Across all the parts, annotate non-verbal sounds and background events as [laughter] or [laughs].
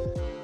Thank you.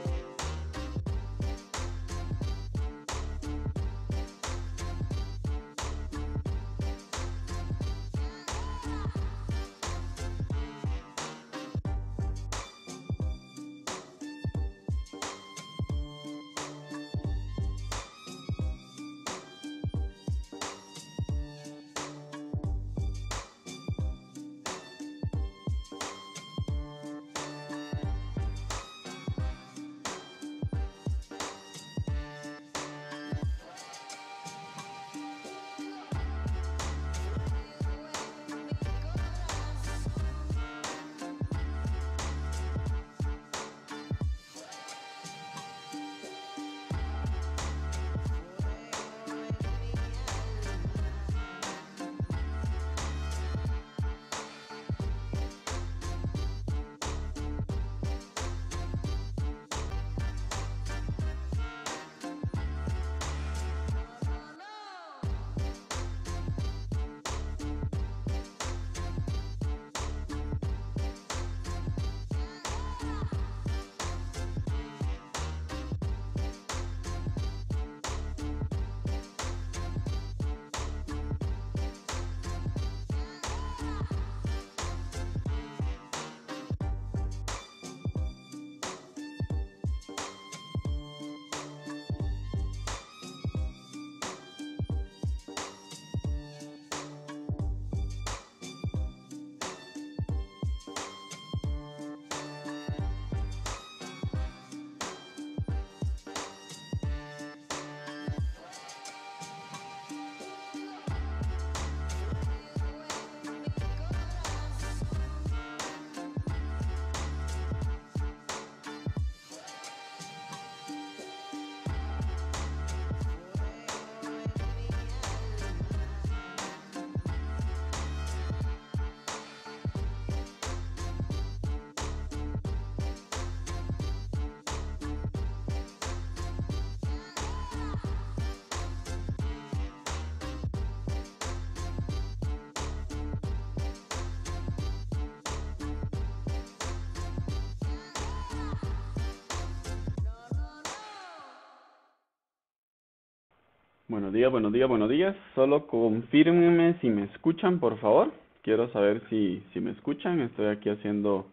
Buenos días, buenos días, buenos días. Solo confirmenme si me escuchan, por favor. Quiero saber si, si me escuchan. Estoy aquí haciendo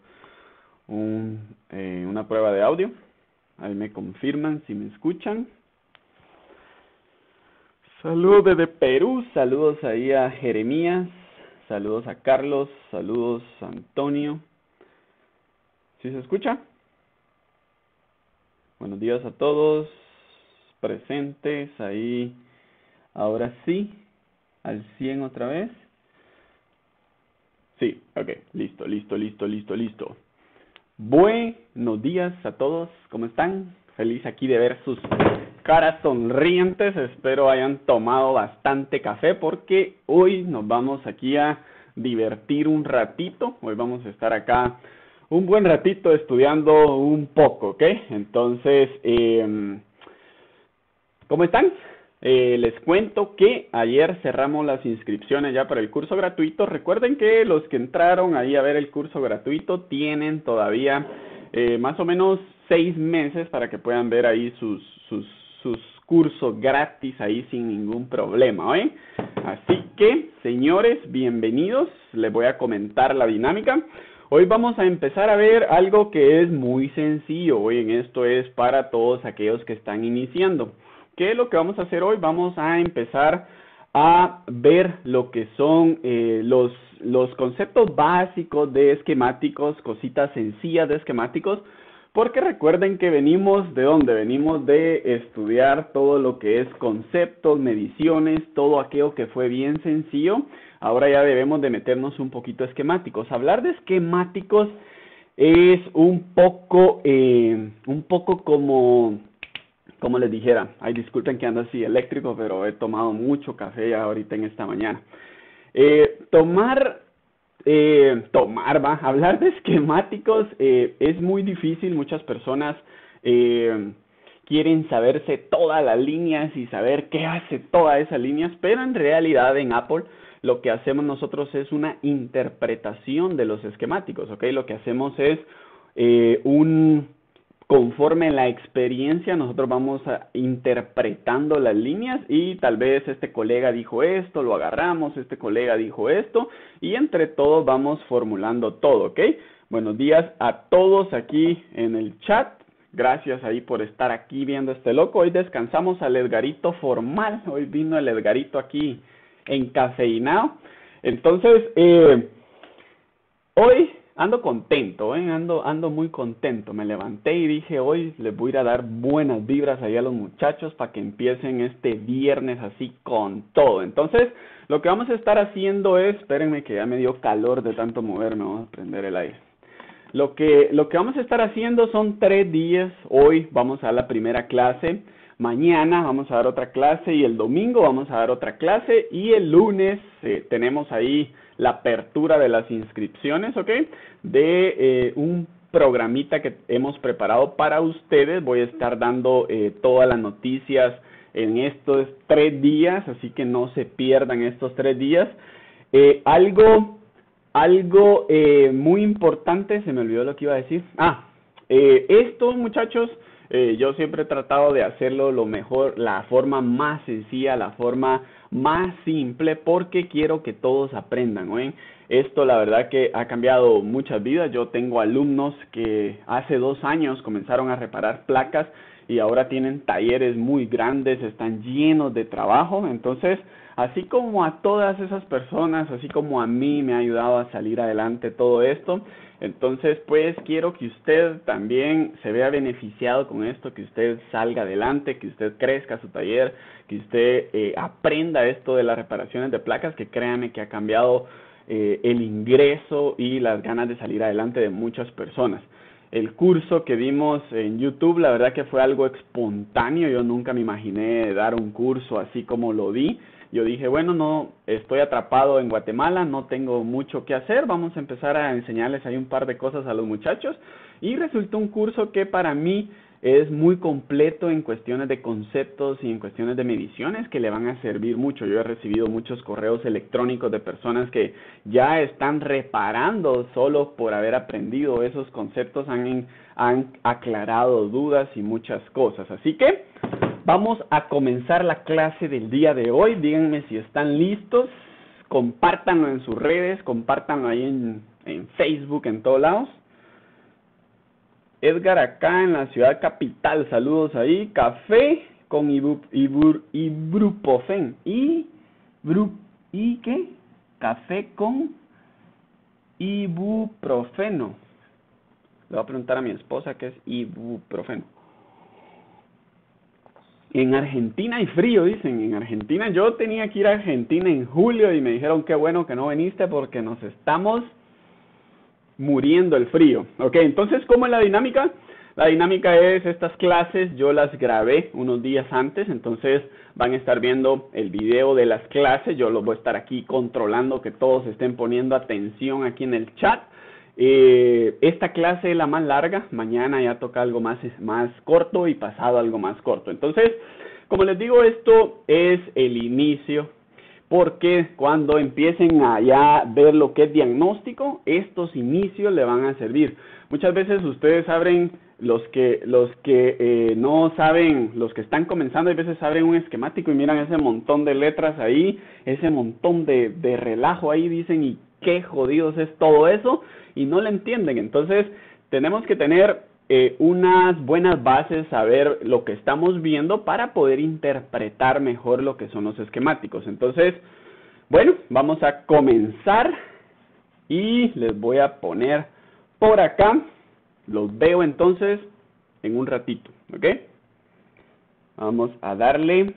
eh, una prueba de audio. Ahí me confirman si me escuchan. Saludos desde Perú, saludos ahí a Jeremías, saludos a Carlos, saludos a Antonio. ¿Sí se escucha? Buenos días a todos presentes ahí. Ahora sí, al 100 otra vez. Sí, ok, listo, listo, listo, listo, listo. Buenos días a todos, ¿cómo están? Feliz aquí de ver sus caras sonrientes. Espero hayan tomado bastante café porque hoy nos vamos aquí a divertir un ratito. Hoy vamos a estar acá un buen ratito estudiando un poco, ¿ok? Entonces, em, ¿Cómo están? Eh, les cuento que ayer cerramos las inscripciones ya para el curso gratuito. Recuerden que los que entraron ahí a ver el curso gratuito tienen todavía eh, más o menos seis meses para que puedan ver ahí sus, cursos gratis ahí sin ningún problema. Así que, señores, bienvenidos. Les voy a comentar la dinámica. Hoy vamos a empezar a ver algo que es muy sencillo. Hoy esto es para todos aquellos que están iniciando. ¿Qué es lo que vamos a hacer hoy? Vamos a empezar a ver lo que son eh, los, los conceptos básicos de esquemáticos, cositas sencillas de esquemáticos, porque recuerden que venimos de dónde? Venimos de estudiar todo lo que es conceptos, mediciones, todo aquello que fue bien sencillo. Ahora ya debemos de meternos un poquito a esquemáticos. Hablar de esquemáticos es un poco, eh, un poco como como les dijera, ay disculpen que ando así eléctrico, pero he tomado mucho café ahorita en esta mañana. Eh, tomar, eh, tomar, va, [laughs] hablar de esquemáticos eh, es muy difícil, muchas personas quieren saberse todas las líneas y saber qué hace todas esas líneas, pero en realidad en Apple lo que hacemos nosotros es una interpretación de los esquemáticos, ¿ok? Lo que hacemos es un conforme la experiencia nosotros vamos interpretando las líneas y tal vez este colega dijo esto, lo agarramos, este colega dijo esto y entre todos vamos formulando todo, ¿ok? Buenos días a todos aquí en el chat. Gracias ahí por estar aquí viendo este loco. Hoy descansamos al Edgarito formal. Hoy vino el Edgarito aquí encafeinado. Entonces, eh, hoy ando contento, ¿eh? ando, ando muy contento. Me levanté y dije, hoy les voy a dar buenas vibras ahí a los muchachos para que empiecen este viernes así con todo. Entonces, lo que vamos a estar haciendo es, espérenme que ya me dio calor de tanto moverme, vamos a prender el aire. Lo que, lo que vamos a estar haciendo son tres días. Hoy vamos a la primera clase. Mañana vamos a dar otra clase y el domingo vamos a dar otra clase y el lunes eh, tenemos ahí la apertura de las inscripciones, ¿ok? De eh, un programita que hemos preparado para ustedes. Voy a estar dando eh, todas las noticias en estos tres días, así que no se pierdan estos tres días. Eh, algo, algo muy importante, se me olvidó lo que iba a decir. Ah, esto muchachos, yo siempre he tratado de hacerlo lo mejor, la forma más sencilla, la forma más simple porque quiero que todos aprendan. Esto la verdad que ha cambiado muchas vidas. Yo tengo alumnos que hace dos años comenzaron a reparar placas y ahora tienen talleres muy grandes, están llenos de trabajo. Entonces, así como a todas esas personas, así como a mí me ha ayudado a salir adelante todo esto, entonces pues quiero que usted también se vea beneficiado con esto, que usted salga adelante, que usted crezca su taller, que usted eh, aprenda esto de las reparaciones de placas, que créanme que ha cambiado eh, el ingreso y las ganas de salir adelante de muchas personas. El curso que vimos en YouTube, la verdad que fue algo espontáneo, yo nunca me imaginé dar un curso así como lo di. Yo dije, bueno, no, estoy atrapado en Guatemala, no tengo mucho que hacer, vamos a empezar a enseñarles ahí un par de cosas a los muchachos. Y resultó un curso que para mí es muy completo en cuestiones de conceptos y en cuestiones de mediciones que le van a servir mucho. Yo he recibido muchos correos electrónicos de personas que ya están reparando solo por haber aprendido esos conceptos, han, han aclarado dudas y muchas cosas. Así que vamos a comenzar la clase del día de hoy. Díganme si están listos, compártanlo en sus redes, compártanlo ahí en, en Facebook, en todos lados. Edgar acá en la ciudad capital, saludos ahí. Café con ibuprofeno. ¿Y, ¿Y qué? Café con ibuprofeno. Le voy a preguntar a mi esposa qué es ibuprofeno. En Argentina hay frío, dicen. En Argentina yo tenía que ir a Argentina en julio y me dijeron qué bueno que no viniste porque nos estamos muriendo el frío. Ok, entonces, ¿cómo es la dinámica? La dinámica es estas clases, yo las grabé unos días antes, entonces van a estar viendo el video de las clases, yo los voy a estar aquí controlando que todos estén poniendo atención aquí en el chat. Eh, esta clase es la más larga, mañana ya toca algo más, más corto y pasado algo más corto. Entonces, como les digo, esto es el inicio porque cuando empiecen a ya ver lo que es diagnóstico, estos inicios le van a servir. Muchas veces ustedes abren los que los que eh, no saben, los que están comenzando, a veces abren un esquemático y miran ese montón de letras ahí, ese montón de, de relajo ahí, dicen, ¿y qué jodidos es todo eso? Y no lo entienden. Entonces, tenemos que tener eh, unas buenas bases, saber lo que estamos viendo para poder interpretar mejor lo que son los esquemáticos. Entonces, bueno, vamos a comenzar y les voy a poner por acá. Los veo entonces en un ratito, ¿ok? Vamos a darle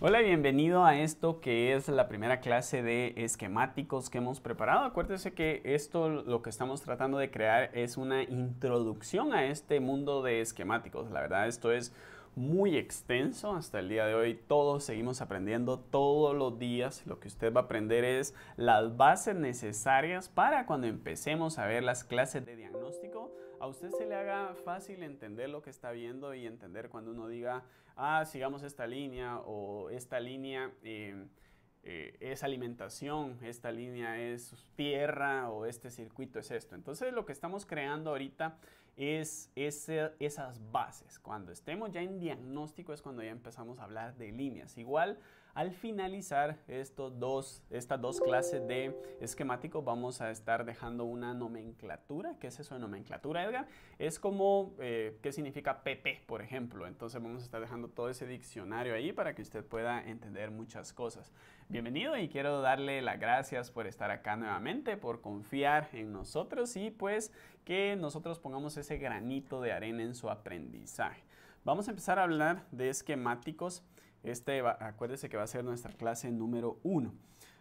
Hola bienvenido a esto que es la primera clase de esquemáticos que hemos preparado. Acuérdese que esto lo que estamos tratando de crear es una introducción a este mundo de esquemáticos. La verdad esto es muy extenso hasta el día de hoy. Todos seguimos aprendiendo todos los días. Lo que usted va a aprender es las bases necesarias para cuando empecemos a ver las clases de diagnóstico a usted se le haga fácil entender lo que está viendo y entender cuando uno diga, ah, sigamos esta línea o esta línea em, eh, es alimentación, esta línea es tierra o este circuito es esto. Entonces lo que estamos creando ahorita es esas bases. Cuando estemos ya en diagnóstico es cuando ya empezamos a hablar de líneas. Igual al finalizar dos, estas dos clases de esquemáticos vamos a estar dejando una nomenclatura. ¿Qué es eso de nomenclatura, Edgar? Es como, eh, ¿qué significa PP, por ejemplo? Entonces vamos a estar dejando todo ese diccionario ahí para que usted pueda entender muchas cosas. Bienvenido y quiero darle las gracias por estar acá nuevamente, por confiar en nosotros y pues que nosotros pongamos ese granito de arena en su aprendizaje. Vamos a empezar a hablar de esquemáticos este, va, que va a ser nuestra clase número uno,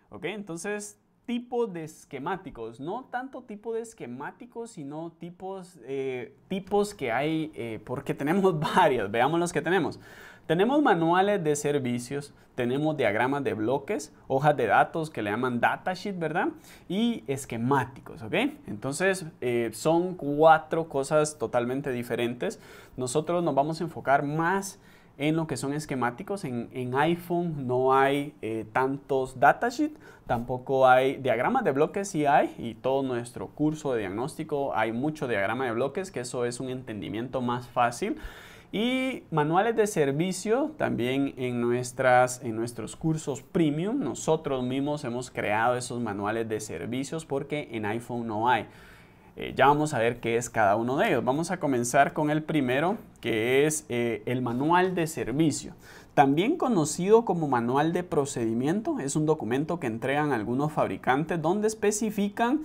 ¿Ok? Entonces, tipo de esquemáticos, no tanto tipo de esquemáticos, sino tipos, eh, tipos que hay, eh, porque tenemos [laughs] varios, veamos los que tenemos. Tenemos manuales de servicios, tenemos diagramas de bloques, hojas de datos que le llaman datasheet, ¿verdad? Y esquemáticos, ¿ok? Entonces eh, son cuatro cosas totalmente diferentes. Nosotros nos vamos a enfocar más en lo que son esquemáticos. En, iPhone no hay eh, tantos datasheets, tampoco hay diagramas de bloques, si hay, y todo nuestro curso de diagnóstico hay mucho diagrama de bloques, que eso es un entendimiento más fácil. Y manuales de servicio también en, nuestras, en nuestros cursos premium. Nosotros mismos hemos creado esos manuales de servicios porque en iPhone no hay. Eh, ya vamos a ver qué es cada uno de ellos. Vamos a comenzar con el primero, que es eh, el manual de servicio. También conocido como manual de procedimiento, es un documento que entregan algunos fabricantes donde especifican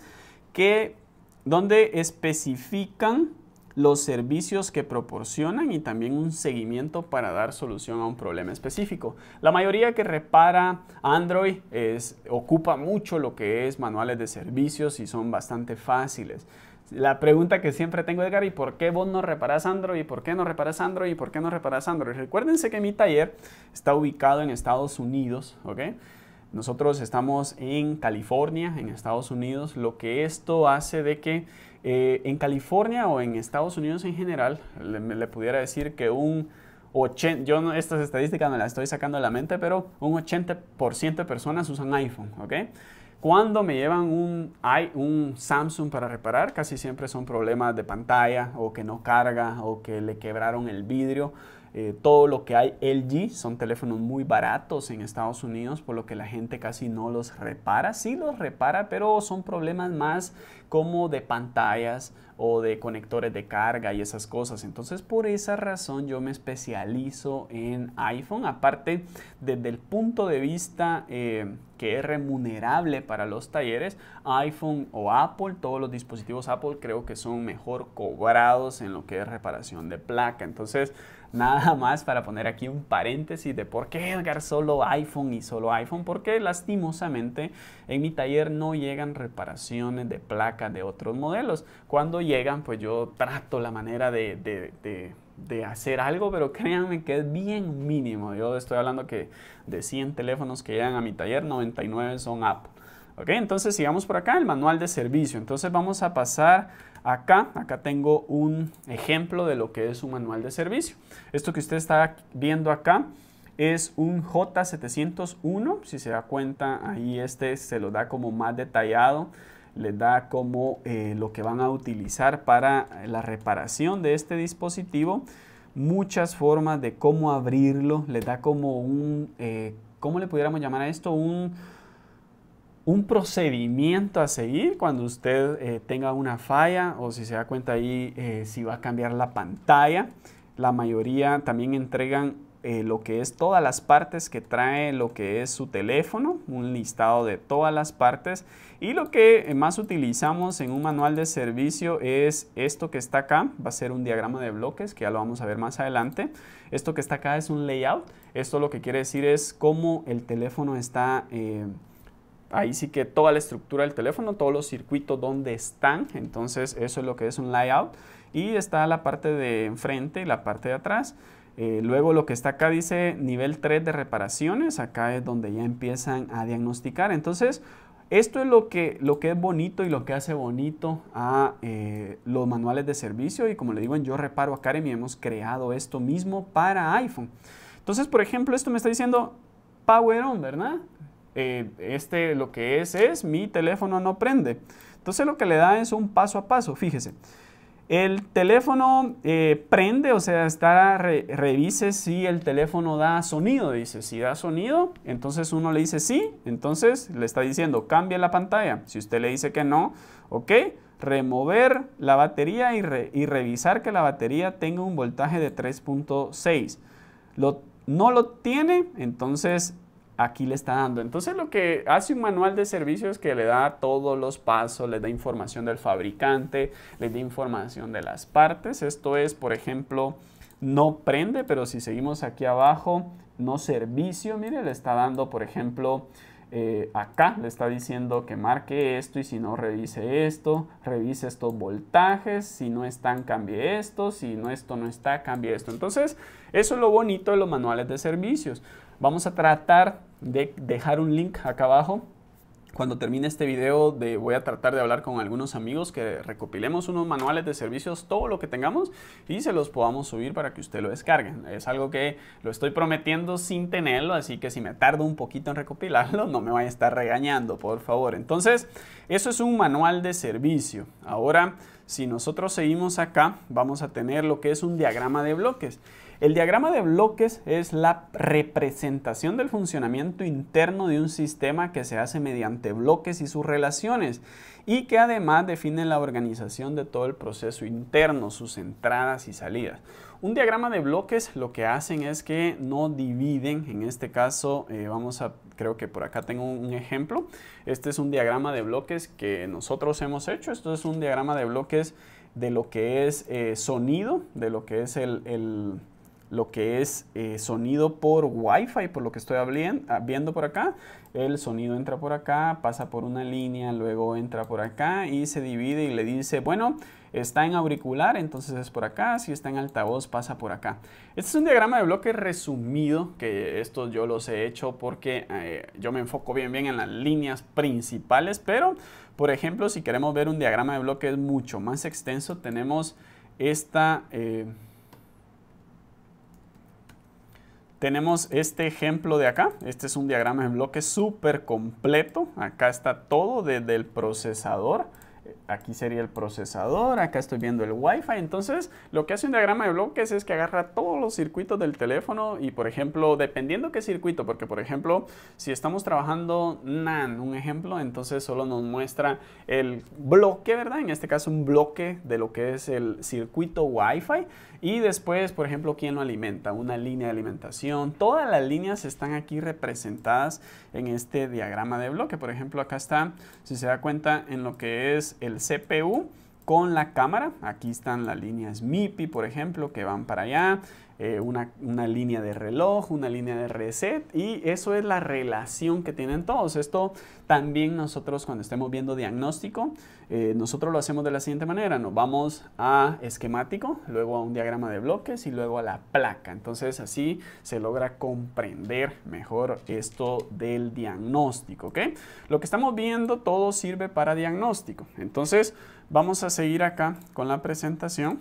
que, donde especifican los servicios que proporcionan y también un seguimiento para dar solución a un problema específico. La mayoría que repara Android es, ocupa mucho lo que es manuales de servicios y son bastante fáciles. La pregunta que siempre tengo, Edgar, ¿y por qué vos no reparás Android? ¿Y por qué no reparas Android? ¿Y por qué no reparas Android? Recuérdense que mi taller está ubicado en Estados Unidos, ¿ok? Nosotros estamos en California, en Estados Unidos, lo que esto hace de que eh, en California o en Estados Unidos en general, le, pudiera decir que un 80, yo estas estadísticas me las estoy sacando de la mente, pero un 80% de personas usan iPhone, Cuando me llevan un, un Samsung para reparar, casi siempre son problemas de pantalla o que no carga o que le quebraron el vidrio. Eh, todo lo que hay LG son teléfonos muy baratos en Estados Unidos, por lo que la gente casi no los repara. Sí los repara, pero son problemas más como de pantallas o de conectores de carga y esas cosas. Entonces, por esa razón yo me especializo en iPhone. Aparte, desde el punto de vista eh, que es remunerable para los talleres, iPhone o Apple, todos los dispositivos Apple creo que son mejor cobrados en lo que es reparación de placa. Entonces, [laughs] Nada más para poner aquí un paréntesis de por qué Edgar solo iPhone y solo iPhone, porque lastimosamente en mi taller no llegan reparaciones de placas de otros modelos. Cuando llegan, pues yo trato la manera de, hacer algo, pero créanme que es bien mínimo. Yo estoy hablando que de 100 teléfonos que llegan a mi taller, 99 son Apple. ¿Ok? Entonces sigamos por acá, el manual de servicio. Entonces vamos a pasar acá. Acá tengo un ejemplo de lo que es un manual de servicio. Esto que usted está viendo acá es un J701. Si se da cuenta, ahí este se lo da como más detallado. le da como eh, lo que van a utilizar para la reparación de este dispositivo. Muchas formas de cómo abrirlo. le da como un, eh, ¿cómo le pudiéramos llamar a esto? Un un procedimiento a seguir cuando usted eh, tenga una falla o si se da cuenta ahí eh, si va a cambiar la pantalla. La mayoría también entregan eh, lo que es todas las partes que trae lo que es su teléfono, un listado de todas las partes. Y lo que más utilizamos en un manual de servicio es esto que está acá, va a ser un diagrama de bloques que ya lo vamos a ver más adelante. Esto que está acá es un layout, esto lo que quiere decir es cómo el teléfono está ahí sí que toda la estructura del teléfono, todos los circuitos donde están, entonces eso es lo que es un layout. Y está la parte de enfrente y la parte de atrás. Eh, luego lo que está acá dice nivel 3 de reparaciones, acá es donde ya empiezan a diagnosticar. Entonces, esto es lo que, lo que es bonito y lo que hace bonito a eh, los manuales de servicio y como le digo en Yo Reparo Academy hemos creado esto mismo para iPhone. Entonces, por ejemplo, esto me está diciendo Power On, ¿verdad? Eh, este lo que es es mi teléfono no prende. Entonces lo que le da es un paso a paso, fíjese. El teléfono eh, prende, o sea, está, revise si el teléfono da sonido, dice. Si da sonido, entonces uno le dice sí, entonces le está diciendo cambia la pantalla. Si usted le dice que no, ok, remover la batería y, y revisar que la batería tenga un voltaje de 3.6. no lo tiene, entonces aquí le está dando. Entonces lo que hace un manual de servicios es que le da todos los pasos, le da información del fabricante, le da información de las partes. Esto es, por ejemplo, no prende, pero si seguimos aquí abajo, no servicio, mire, le está dando, por ejemplo, eh, acá le está diciendo que marque esto y si no revise esto, revise estos voltajes, si no están cambie esto, si no esto no está cambie esto. Entonces eso es lo bonito de los manuales de servicios. Vamos a tratar de dejar un link acá abajo. Cuando termine este video voy a tratar de hablar con algunos amigos que recopilemos unos manuales de servicios, todo lo que tengamos y se los podamos subir para que usted lo descargue. Es algo que lo estoy prometiendo sin tenerlo, así que si me tardo un poquito en recopilarlo, no me vaya a estar regañando, por favor. Entonces, eso es un manual de servicio. Ahora, si nosotros seguimos acá, vamos a tener lo que es un diagrama de bloques. El diagrama de bloques es la representación del funcionamiento interno de un sistema que se hace mediante bloques y sus relaciones y que además define la organización de todo el proceso interno, sus entradas y salidas. Un diagrama de bloques lo que hacen es que no dividen, en este caso eh, vamos a, creo que por acá tengo un ejemplo, este es un diagrama de bloques que nosotros hemos hecho, esto es un diagrama de bloques de lo que es eh, sonido, de lo que es el, lo que es eh, sonido por Wi-Fi, por lo que estoy ah, viendo por acá. El sonido entra por acá, pasa por una línea, luego entra por acá y se divide y le dice, bueno, está en auricular, entonces es por acá, si está en altavoz pasa por acá. Este es un diagrama de bloque resumido, que estos yo los he hecho porque eh, yo me enfoco bien bien en las líneas principales, pero por ejemplo si queremos ver un diagrama de bloque mucho más extenso, tenemos esta... Eh, tenemos este ejemplo de acá. Este es un diagrama de bloque súper completo. Acá está todo desde el procesador aquí sería el procesador, acá estoy viendo el Wi-Fi. Entonces, lo que hace un diagrama de bloques es que agarra todos los circuitos del teléfono y, por ejemplo, dependiendo qué circuito, porque, por ejemplo, si estamos trabajando NAN, un ejemplo, entonces solo nos muestra el bloque, ¿verdad? En este caso, un bloque de lo que es el circuito Wi-Fi. Y después, por ejemplo, quién lo alimenta, una línea de alimentación. Todas las líneas están aquí representadas en este diagrama de bloque. Por ejemplo, acá está, si se da cuenta, en lo que es el CPU con la cámara. Aquí están las líneas MIPI, por ejemplo, que van para allá. Eh, una, línea de reloj, una línea de reset y eso es la relación que tienen todos. Esto también nosotros cuando estemos viendo diagnóstico, eh, nosotros lo hacemos de la siguiente manera. Nos vamos a esquemático, luego a un diagrama de bloques y luego a la placa. Entonces así se logra comprender mejor esto del diagnóstico. Lo que estamos viendo todo sirve para diagnóstico. Entonces vamos a seguir acá con la presentación.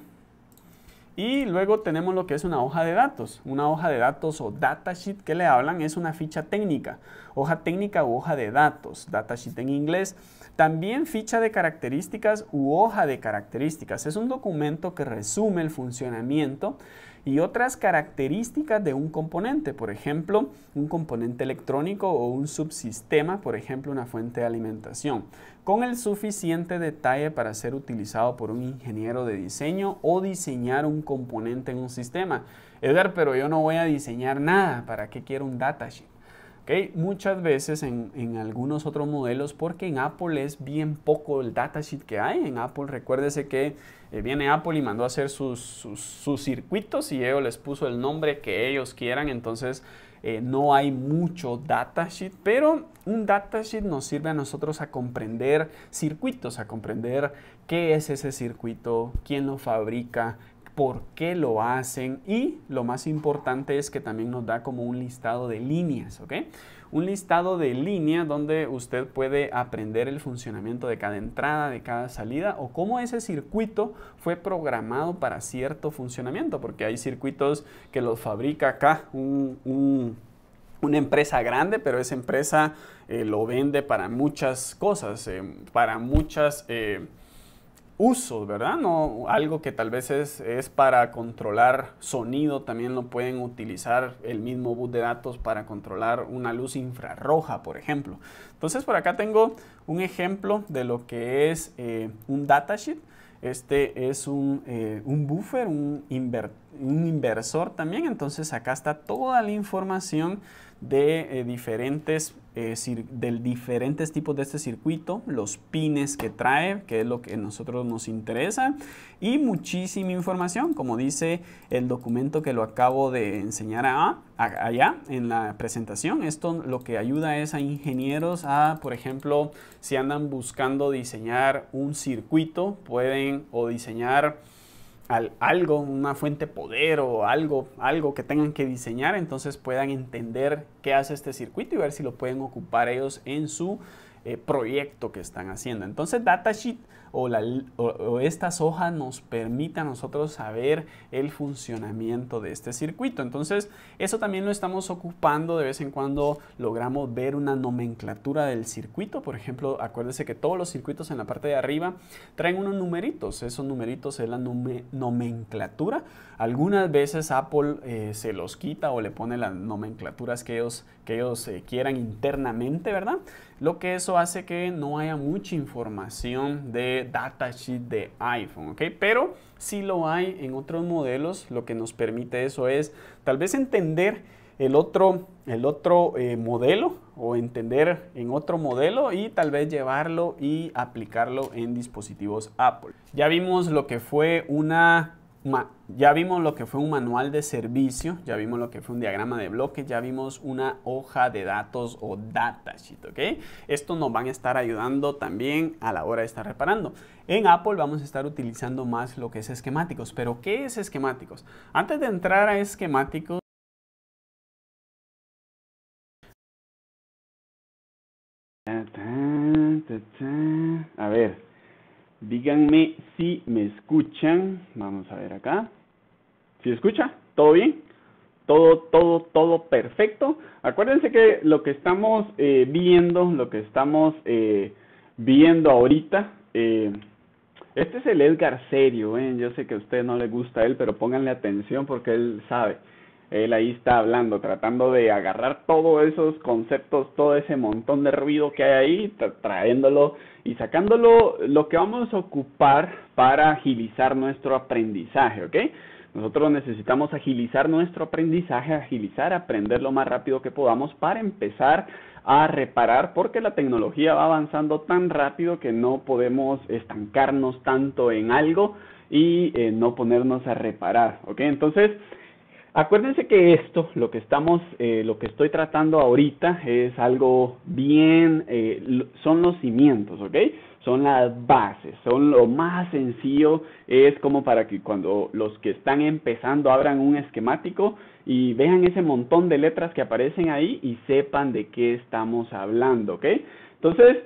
Y luego tenemos lo que es una hoja de datos. Una hoja de datos o datasheet que le hablan es una ficha técnica. Hoja técnica u hoja de datos, datasheet en inglés. También ficha de características u hoja de características. Es un documento que resume el funcionamiento y otras características de un componente, por ejemplo, un componente electrónico o un subsistema, por ejemplo, una fuente de alimentación, con el suficiente detalle para ser utilizado por un ingeniero de diseño o diseñar un componente en un sistema. Edgar, pero yo no voy a diseñar nada, ¿para qué quiero un datasheet? Okay. Muchas veces en, en, algunos otros modelos, porque en Apple es bien poco el datasheet que hay. En Apple recuérdese que eh, viene Apple y mandó a hacer sus, circuitos y ellos les puso el nombre que ellos quieran, entonces eh, no hay mucho datasheet, pero un datasheet nos sirve a nosotros a comprender circuitos, a comprender qué es ese circuito, quién lo fabrica, por qué lo hacen y lo más importante es que también nos da como un listado de líneas, ¿ok? un listado de línea donde usted puede aprender el funcionamiento de cada entrada, de cada salida o cómo ese circuito fue programado para cierto funcionamiento, porque hay circuitos que los fabrica acá una empresa grande, pero esa empresa eh, lo vende para muchas cosas, eh, para muchas... Eh, usos, ¿verdad? No, algo que tal vez es, para controlar sonido, también lo pueden utilizar el mismo bus de datos para controlar una luz infrarroja, por ejemplo. Entonces por acá tengo un ejemplo de lo que es eh, un datasheet. Este es un, eh, buffer, un inversor también. Entonces acá está toda la información de eh, diferentes, eh, diferentes tipos de este circuito, los pines que trae, que es lo que a nosotros nos interesa, y muchísima información, como dice el documento que lo acabo de enseñar allá en la presentación. Esto lo que ayuda es a ingenieros a, por ejemplo, si andan buscando diseñar un circuito, pueden o diseñar algo, una fuente de poder o algo, algo que tengan que diseñar, entonces puedan entender qué hace este circuito y ver si lo pueden ocupar ellos en su eh, proyecto que están haciendo. Entonces, datasheet o, estas hojas nos permitan a nosotros saber el funcionamiento de este circuito. Entonces, eso también lo estamos ocupando de vez en cuando logramos ver una nomenclatura del circuito. Por ejemplo, acuérdense que todos los circuitos en la parte de arriba traen unos numeritos. Esos numeritos es la nomenclatura. Algunas veces Apple eh, se los quita o le pone las nomenclaturas que ellos que ellos eh, quieran internamente, ¿verdad? Lo que eso hace que no haya mucha información de datasheet de iPhone, ¿ok? Pero si lo hay en otros modelos, lo que nos permite eso es tal vez entender el otro, el otro eh, modelo o entender en otro modelo y tal vez llevarlo y aplicarlo en dispositivos Apple. Ya vimos lo que fue una ya vimos lo que fue un manual de servicio, ya vimos lo que fue un diagrama de bloque, ya vimos una hoja de datos o datasheet, ¿ok? esto nos van a estar ayudando también a la hora de estar reparando. En Apple vamos a estar utilizando más lo que es esquemáticos, pero ¿qué es esquemáticos? Antes de entrar a esquemáticos, A ver, díganme si me escuchan. Vamos a ver acá. ¿Si escucha? ¿Todo bien? Todo, todo, todo perfecto. Acuérdense que lo que estamos eh, viendo, lo que estamos eh, viendo ahorita, eh, este es el Edgar Serio, yo sé que a usted no le gusta él, pero pónganle atención porque él sabe. Él ahí está hablando, tratando de agarrar todos esos conceptos, todo ese montón de ruido que hay ahí, traéndolo y sacándolo lo que vamos a ocupar para agilizar nuestro aprendizaje, ¿ok? Nosotros necesitamos agilizar nuestro aprendizaje, agilizar, aprender lo más rápido que podamos para empezar a reparar porque la tecnología va avanzando tan rápido que no podemos estancarnos tanto en algo y eh, no ponernos a reparar, ¿ok? Entonces, acuérdense que esto, lo que estamos, eh, lo que estoy tratando ahorita es algo bien, eh, son los cimientos, ¿ok? son las bases, son lo más sencillo, es como para que cuando los que están empezando abran un esquemático y vean ese montón de letras que aparecen ahí y sepan de qué estamos hablando, ¿ok? Entonces,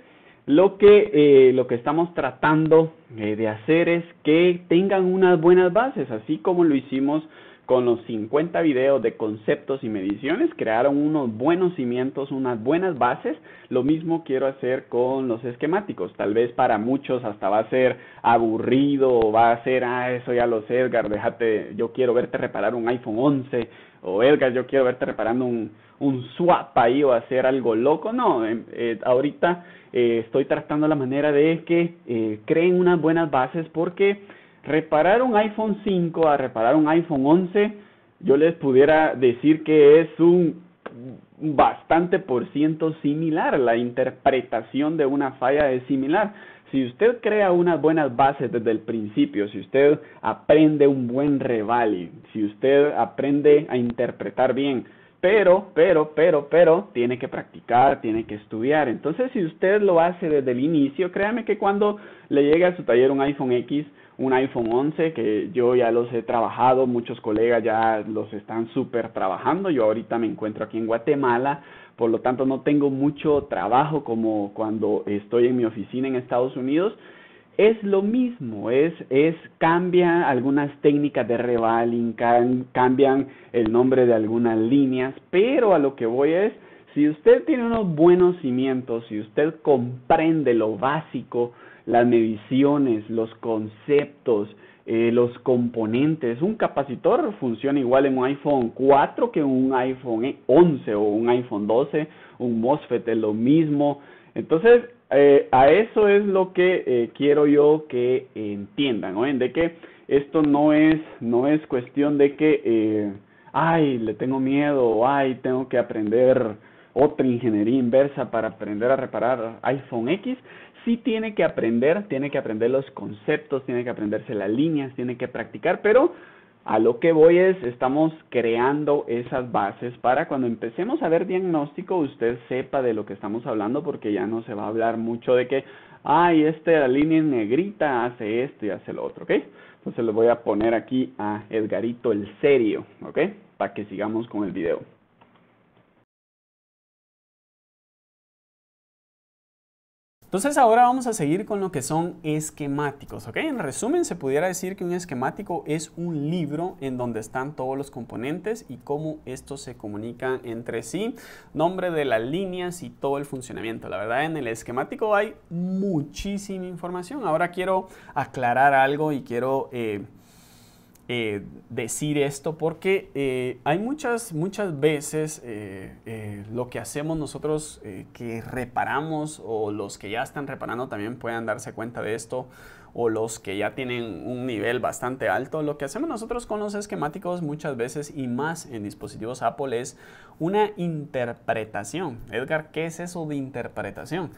lo que, eh, lo que estamos tratando eh, de hacer es que tengan unas buenas bases, así como lo hicimos con los 50 videos de conceptos y mediciones crearon unos buenos cimientos, unas buenas bases. Lo mismo quiero hacer con los esquemáticos. Tal vez para muchos hasta va a ser aburrido o va a ser, ah, eso ya los Edgar, déjate, yo quiero verte reparar un iPhone 11 o Edgar, yo quiero verte reparando un, un swap ahí o hacer algo loco. No, em, eh, ahorita eh, estoy tratando la manera de que eh, creen unas buenas bases porque reparar un iPhone 5 a reparar un iPhone 11, yo les pudiera decir que es un bastante por ciento similar, la interpretación de una falla es similar. Si usted crea unas buenas bases desde el principio, si usted aprende un buen revali, si usted aprende a interpretar bien, pero, pero, pero, pero, tiene que practicar, tiene que estudiar. Entonces, si usted lo hace desde el inicio, créame que cuando le llegue a su taller un iPhone X, un iPhone 11 que yo ya los he trabajado, muchos colegas ya los están súper trabajando, yo ahorita me encuentro aquí en Guatemala, por lo tanto no tengo mucho trabajo como cuando estoy en mi oficina en Estados Unidos. Es lo mismo, es, es cambia algunas técnicas de revaling, cambian el nombre de algunas líneas, pero a lo que voy es, si usted tiene unos buenos cimientos, si usted comprende lo básico, las mediciones, los conceptos, eh, los componentes. Un capacitor funciona igual en un iPhone 4 que en un iPhone 11 o un iPhone 12, un MOSFET es lo mismo. Entonces, eh, a eso es lo que eh, quiero yo que entiendan, De que esto no es, no es cuestión de que, ay, le tengo miedo, ay, tengo que aprender otra ingeniería inversa para aprender a reparar iPhone X, sí tiene que aprender, tiene que aprender los conceptos, tiene que aprenderse las líneas, tiene que practicar, pero a lo que voy es, estamos creando esas bases para cuando empecemos a ver diagnóstico, usted sepa de lo que estamos hablando, porque ya no se va a hablar mucho de que, ay, esta línea negrita hace esto y hace lo otro, ¿ok? Entonces le voy a poner aquí a Edgarito el serio, ¿ok? Para que sigamos con el video. Entonces ahora vamos a seguir con lo que son esquemáticos, ¿ok? En resumen, se pudiera decir que un esquemático es un libro en donde están todos los componentes y cómo estos se comunican entre sí, nombre de las líneas y todo el funcionamiento. La verdad, en el esquemático hay muchísima información. Ahora quiero aclarar algo y quiero... Eh, eh, decir esto porque eh, hay muchas, muchas veces eh, lo que hacemos nosotros que reparamos o los que ya están reparando también puedan darse cuenta de esto o los que ya tienen un nivel bastante alto. Lo que hacemos nosotros con los esquemáticos muchas veces y más en dispositivos Apple es una interpretación. Edgar, ¿qué es eso de interpretación?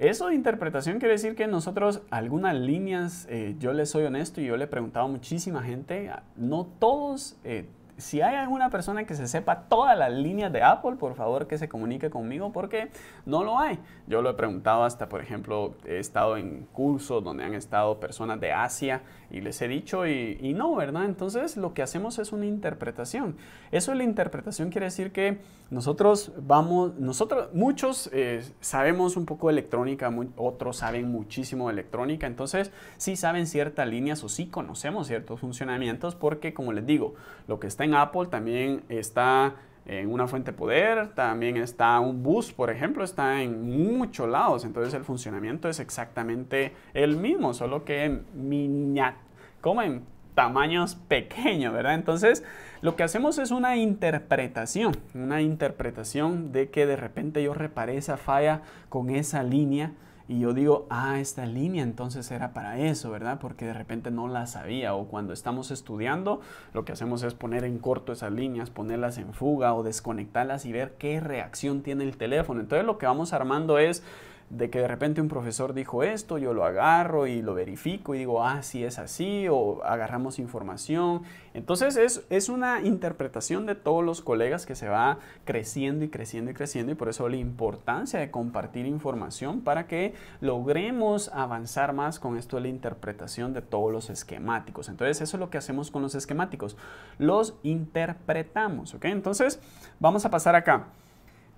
Eso de interpretación quiere decir que nosotros algunas líneas, eh, yo les soy honesto y yo le he preguntado a muchísima gente, no todos, eh, si hay alguna persona que se sepa todas las líneas de Apple, por favor que se comunique conmigo porque no lo hay. Yo lo he preguntado hasta, por ejemplo, he estado en cursos donde han estado personas de Asia y les he dicho y, no, ¿verdad? Entonces lo que hacemos es una interpretación. Eso de la interpretación quiere decir que nosotros vamos, nosotros, muchos eh, sabemos un poco de electrónica, otros saben muchísimo de electrónica, entonces sí saben ciertas líneas o sí conocemos ciertos funcionamientos porque como les digo, lo que está en Apple también está en una fuente de poder, también está un bus, por ejemplo, está en muchos lados, entonces el funcionamiento es exactamente el mismo, solo que en miniat, como en tamaños pequeños, ¿verdad? Entonces, lo que hacemos es una interpretación, una interpretación de que de repente yo reparé esa falla con esa línea, y yo digo, ah, esta línea entonces era para eso, ¿verdad? Porque de repente no la sabía. O cuando estamos estudiando, lo que hacemos es poner en corto esas líneas, ponerlas en fuga o desconectarlas y ver qué reacción tiene el teléfono. Entonces lo que vamos armando es de que de repente un profesor dijo esto, yo lo agarro y lo verifico y digo, ah, sí es así, o agarramos información. Entonces es, una interpretación de todos los colegas que se va creciendo y creciendo y creciendo y por eso la importancia de compartir información para que logremos avanzar más con esto de la interpretación de todos los esquemáticos. Entonces eso es lo que hacemos con los esquemáticos, los interpretamos, ¿ok? Entonces vamos a pasar acá.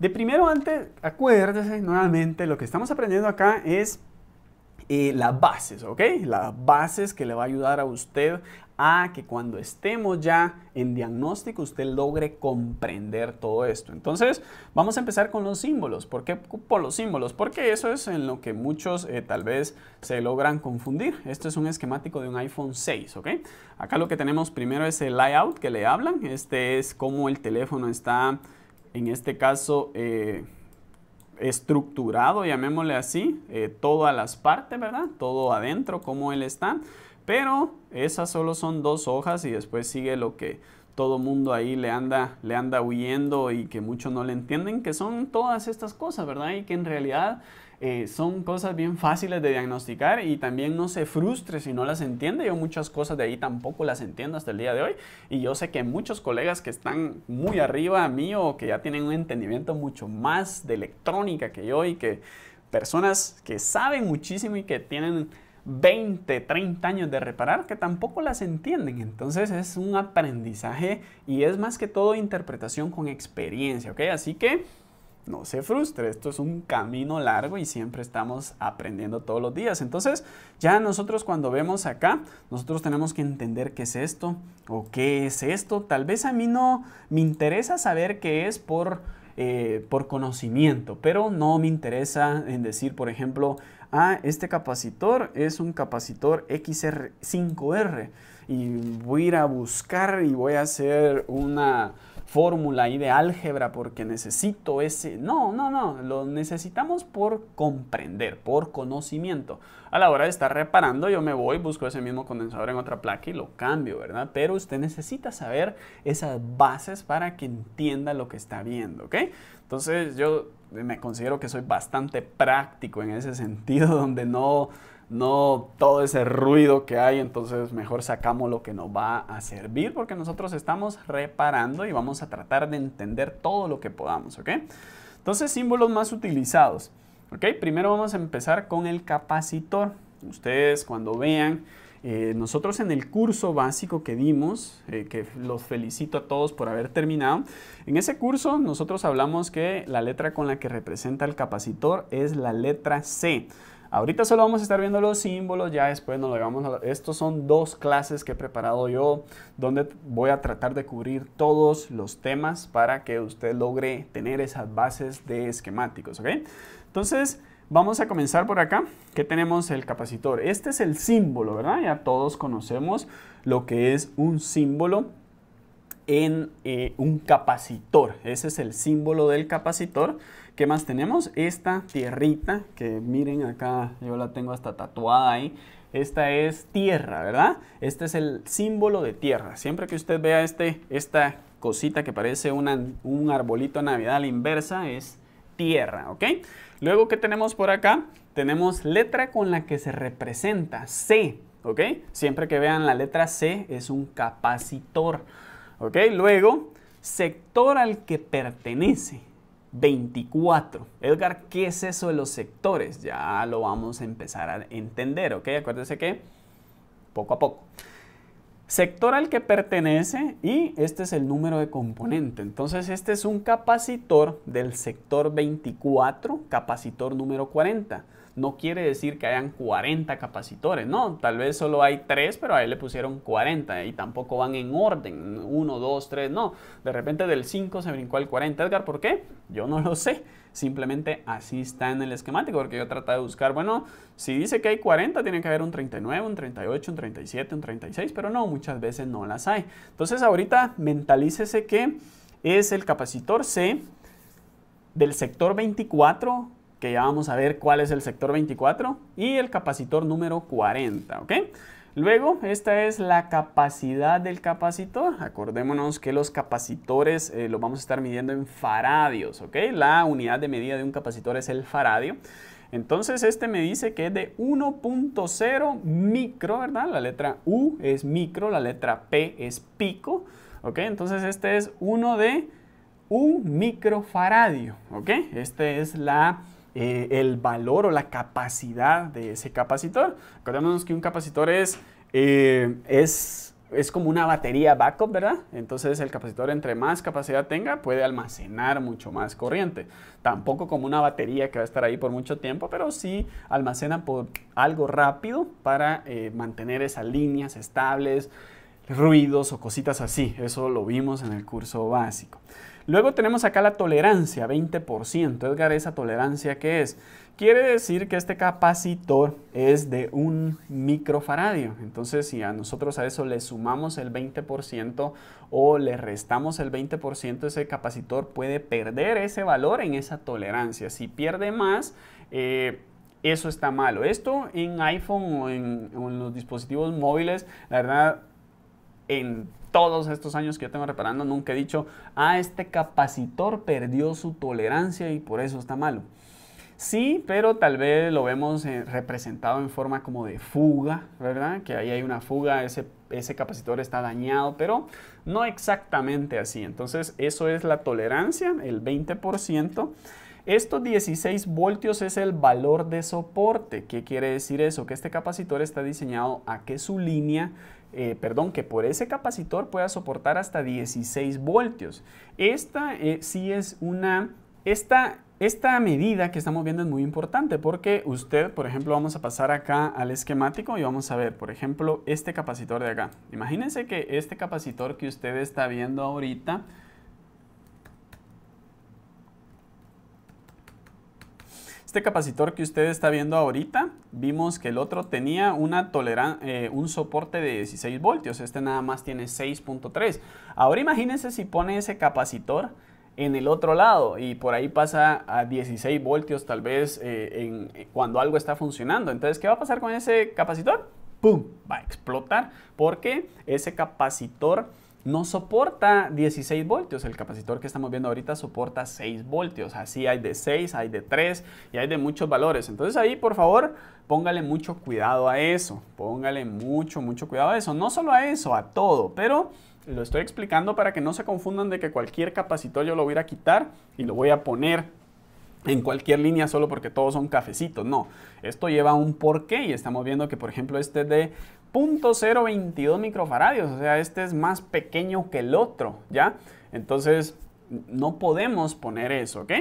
De primero, antes, acuérdese nuevamente, lo que estamos aprendiendo acá es eh, las bases, ¿ok? Las bases que le va a ayudar a usted a que cuando estemos ya en diagnóstico usted logre comprender todo esto. Entonces, vamos a empezar con los símbolos. ¿Por qué por los símbolos? Porque eso es en lo que muchos eh, tal vez se logran confundir. Esto es un esquemático de un iPhone 6, ¿ok? Acá lo que tenemos primero es el layout que le hablan. Este es cómo el teléfono está en este caso, eh, estructurado, llamémosle así, eh, todas las partes, ¿verdad? Todo adentro, como él está. Pero esas solo son dos hojas y después sigue lo que todo mundo ahí le anda, le anda huyendo y que muchos no le entienden, que son todas estas cosas, ¿verdad? Y que en realidad eh, son cosas bien fáciles de diagnosticar y también no se frustre si no las entiende. Yo muchas cosas de ahí tampoco las entiendo hasta el día de hoy y yo sé que muchos colegas que están muy arriba mío o que ya tienen un entendimiento mucho más de electrónica que yo y que personas que saben muchísimo y que tienen 20, 30 años de reparar que tampoco las entienden. Entonces es un aprendizaje y es más que todo interpretación con experiencia, ¿ok? Así que no se frustre, esto es un camino largo y siempre estamos aprendiendo todos los días. Entonces, ya nosotros cuando vemos acá, nosotros tenemos que entender qué es esto o qué es esto. Tal vez a mí no me interesa saber qué es por, eh, por conocimiento, pero no me interesa en decir, por ejemplo, ah, este capacitor es un capacitor XR5R y voy a ir a buscar y voy a hacer una fórmula y de álgebra porque necesito ese... No, no, no, lo necesitamos por comprender, por conocimiento. A la hora de estar reparando, yo me voy, busco ese mismo condensador en otra placa y lo cambio, ¿verdad? Pero usted necesita saber esas bases para que entienda lo que está viendo, ¿ok? Entonces yo me considero que soy bastante práctico en ese sentido, [laughs] donde no no todo ese ruido que hay, entonces mejor sacamos lo que nos va a servir porque nosotros estamos reparando y vamos a tratar de entender todo lo que podamos, ¿ok? Entonces, símbolos más utilizados, ¿ok? Primero vamos a empezar con el capacitor. Ustedes cuando vean, eh, nosotros en el curso básico que dimos, eh, que los felicito a todos por haber terminado, en ese curso nosotros hablamos que la letra con la que representa el capacitor es la letra C. Ahorita solo vamos a estar viendo los símbolos, ya después nos lo llevamos a... Estos son dos clases que he preparado yo, donde voy a tratar de cubrir todos los temas para que usted logre tener esas bases de esquemáticos, ¿ok? Entonces... Vamos a comenzar por acá, que tenemos el capacitor. Este es el símbolo, ¿verdad? Ya todos conocemos lo que es un símbolo en eh, un capacitor. Ese es el símbolo del capacitor. ¿Qué más tenemos? Esta tierrita, que miren acá, yo la tengo hasta tatuada ahí. Esta es tierra, ¿verdad? Este es el símbolo de tierra. Siempre que usted vea este, esta cosita que parece un arbolito Navidad la inversa, es tierra, ¿ok? Luego, ¿qué tenemos por acá? Tenemos letra con la que se representa, C, ¿ok? Siempre que vean la letra C es un capacitor, ¿ok? Luego, sector al que pertenece. 24. Edgar, ¿qué es eso de los sectores? Ya lo vamos a empezar a entender, ¿ok? Acuérdense que poco a poco. Sector al que pertenece y este es el número de componente. Entonces este es un capacitor del sector 24, capacitor número 40 no quiere decir que hayan 40 capacitores, no, tal vez solo hay 3, pero ahí le pusieron 40 y tampoco van en orden, 1, 2, 3, no, de repente del 5 se brincó al 40, Edgar, ¿por qué? Yo no lo sé, simplemente así está en el esquemático, porque yo traté de buscar, bueno, si dice que hay 40, tiene que haber un 39, un 38, un 37, un 36, pero no, muchas veces no las hay. Entonces ahorita mentalícese que es el capacitor C del sector 24 que ya vamos a ver cuál es el sector 24, y el capacitor número 40, ¿ok? Luego, esta es la capacidad del capacitor. Acordémonos que los capacitores eh, los vamos a estar midiendo en faradios, ¿ok? La unidad de medida de un capacitor es el faradio. Entonces, este me dice que es de 1.0 micro, ¿verdad? La letra U es micro, la letra P es pico, ¿ok? Entonces, este es uno de un microfaradio, ¿ok? Esta es la eh, el valor o la capacidad de ese capacitor. Acordémonos que un capacitor eh, es, es, como una batería backup, ¿verdad? Entonces el capacitor entre más capacidad tenga puede almacenar mucho más corriente. Tampoco como una batería que va a estar ahí por mucho tiempo, pero sí almacena por algo rápido para eh, mantener esas líneas estables ruidos o cositas así. Eso lo vimos en el curso básico. Luego tenemos acá la tolerancia, 20%. Edgar, ¿esa tolerancia qué es? Quiere decir que este capacitor es de un microfaradio. Entonces, si a nosotros a eso le sumamos el 20% o le restamos el 20%, ese capacitor puede perder ese valor en esa tolerancia. Si pierde más, eh, eso está malo. Esto en iPhone o en, o en los dispositivos móviles, la verdad, en todos estos años que yo tengo reparando, nunca he dicho, a ah, este capacitor perdió su tolerancia y por eso está malo. Sí, pero tal vez lo vemos eh, representado en forma como de fuga, ¿verdad? Que ahí hay una fuga, ese, ese capacitor está dañado, pero no exactamente así. Entonces, eso es la tolerancia, el 20%. Estos 16 voltios es el valor de soporte. ¿Qué quiere decir eso? Que este capacitor está diseñado a que su línea eh, perdón, que por ese capacitor pueda soportar hasta 16 voltios. Esta eh, sí es una, esta medida que estamos viendo es muy importante porque usted, por ejemplo, vamos a pasar acá al esquemático y vamos a ver, por ejemplo, este capacitor de acá. Imagínense que este capacitor que usted está viendo ahorita, Este capacitor que usted está viendo ahorita, vimos que el otro tenía una eh, un soporte de 16 voltios, este nada más tiene 6.3. Ahora imagínense si pone ese capacitor en el otro lado y por ahí pasa a 16 voltios tal vez eh, eh, cuando algo está funcionando. Entonces, ¿qué va a pasar con ese capacitor? ¡Pum! Va a explotar porque ese capacitor no soporta 16 voltios. El capacitor que estamos viendo ahorita soporta 6 voltios. Así hay de 6, hay de 3 y hay de muchos valores. Entonces ahí, por favor, póngale mucho cuidado a eso. Póngale mucho, mucho cuidado a eso. No solo a eso, a todo. Pero lo estoy explicando para que no se confundan de que cualquier capacitor yo lo voy a quitar y lo voy a poner en cualquier línea solo porque todos son cafecitos. No, esto lleva un porqué y estamos viendo que, por ejemplo, este de 0.022 microfaradios, o sea, este es más pequeño que el otro, ¿ya? Entonces, no podemos poner eso, ¿ok?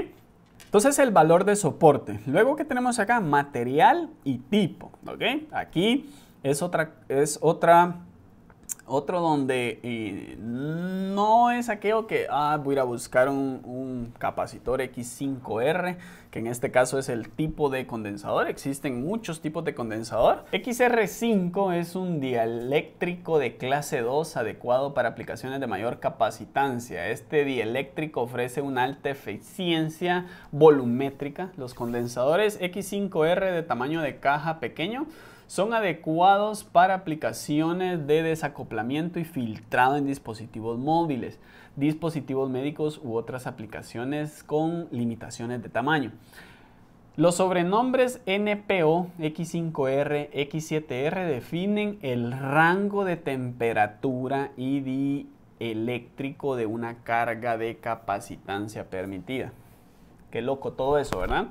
Entonces, el valor de soporte. Luego que tenemos acá, material y tipo, ¿ok? Aquí es otra, es otra otro donde eh, no es aquello que ah, voy a ir a buscar un, un, capacitor X5R, que en este caso es el tipo de condensador. Existen muchos tipos de condensador. XR5 es un dieléctrico de clase 2 adecuado para aplicaciones de mayor capacitancia. Este dieléctrico ofrece una alta eficiencia volumétrica. Los condensadores X5R de tamaño de caja pequeño son adecuados para aplicaciones de desacoplamiento y filtrado en dispositivos móviles, dispositivos médicos u otras aplicaciones con limitaciones de tamaño. Los sobrenombres NPO, X5R, X7R definen el rango de temperatura y eléctrico de una carga de capacitancia permitida. Qué loco todo eso, ¿verdad?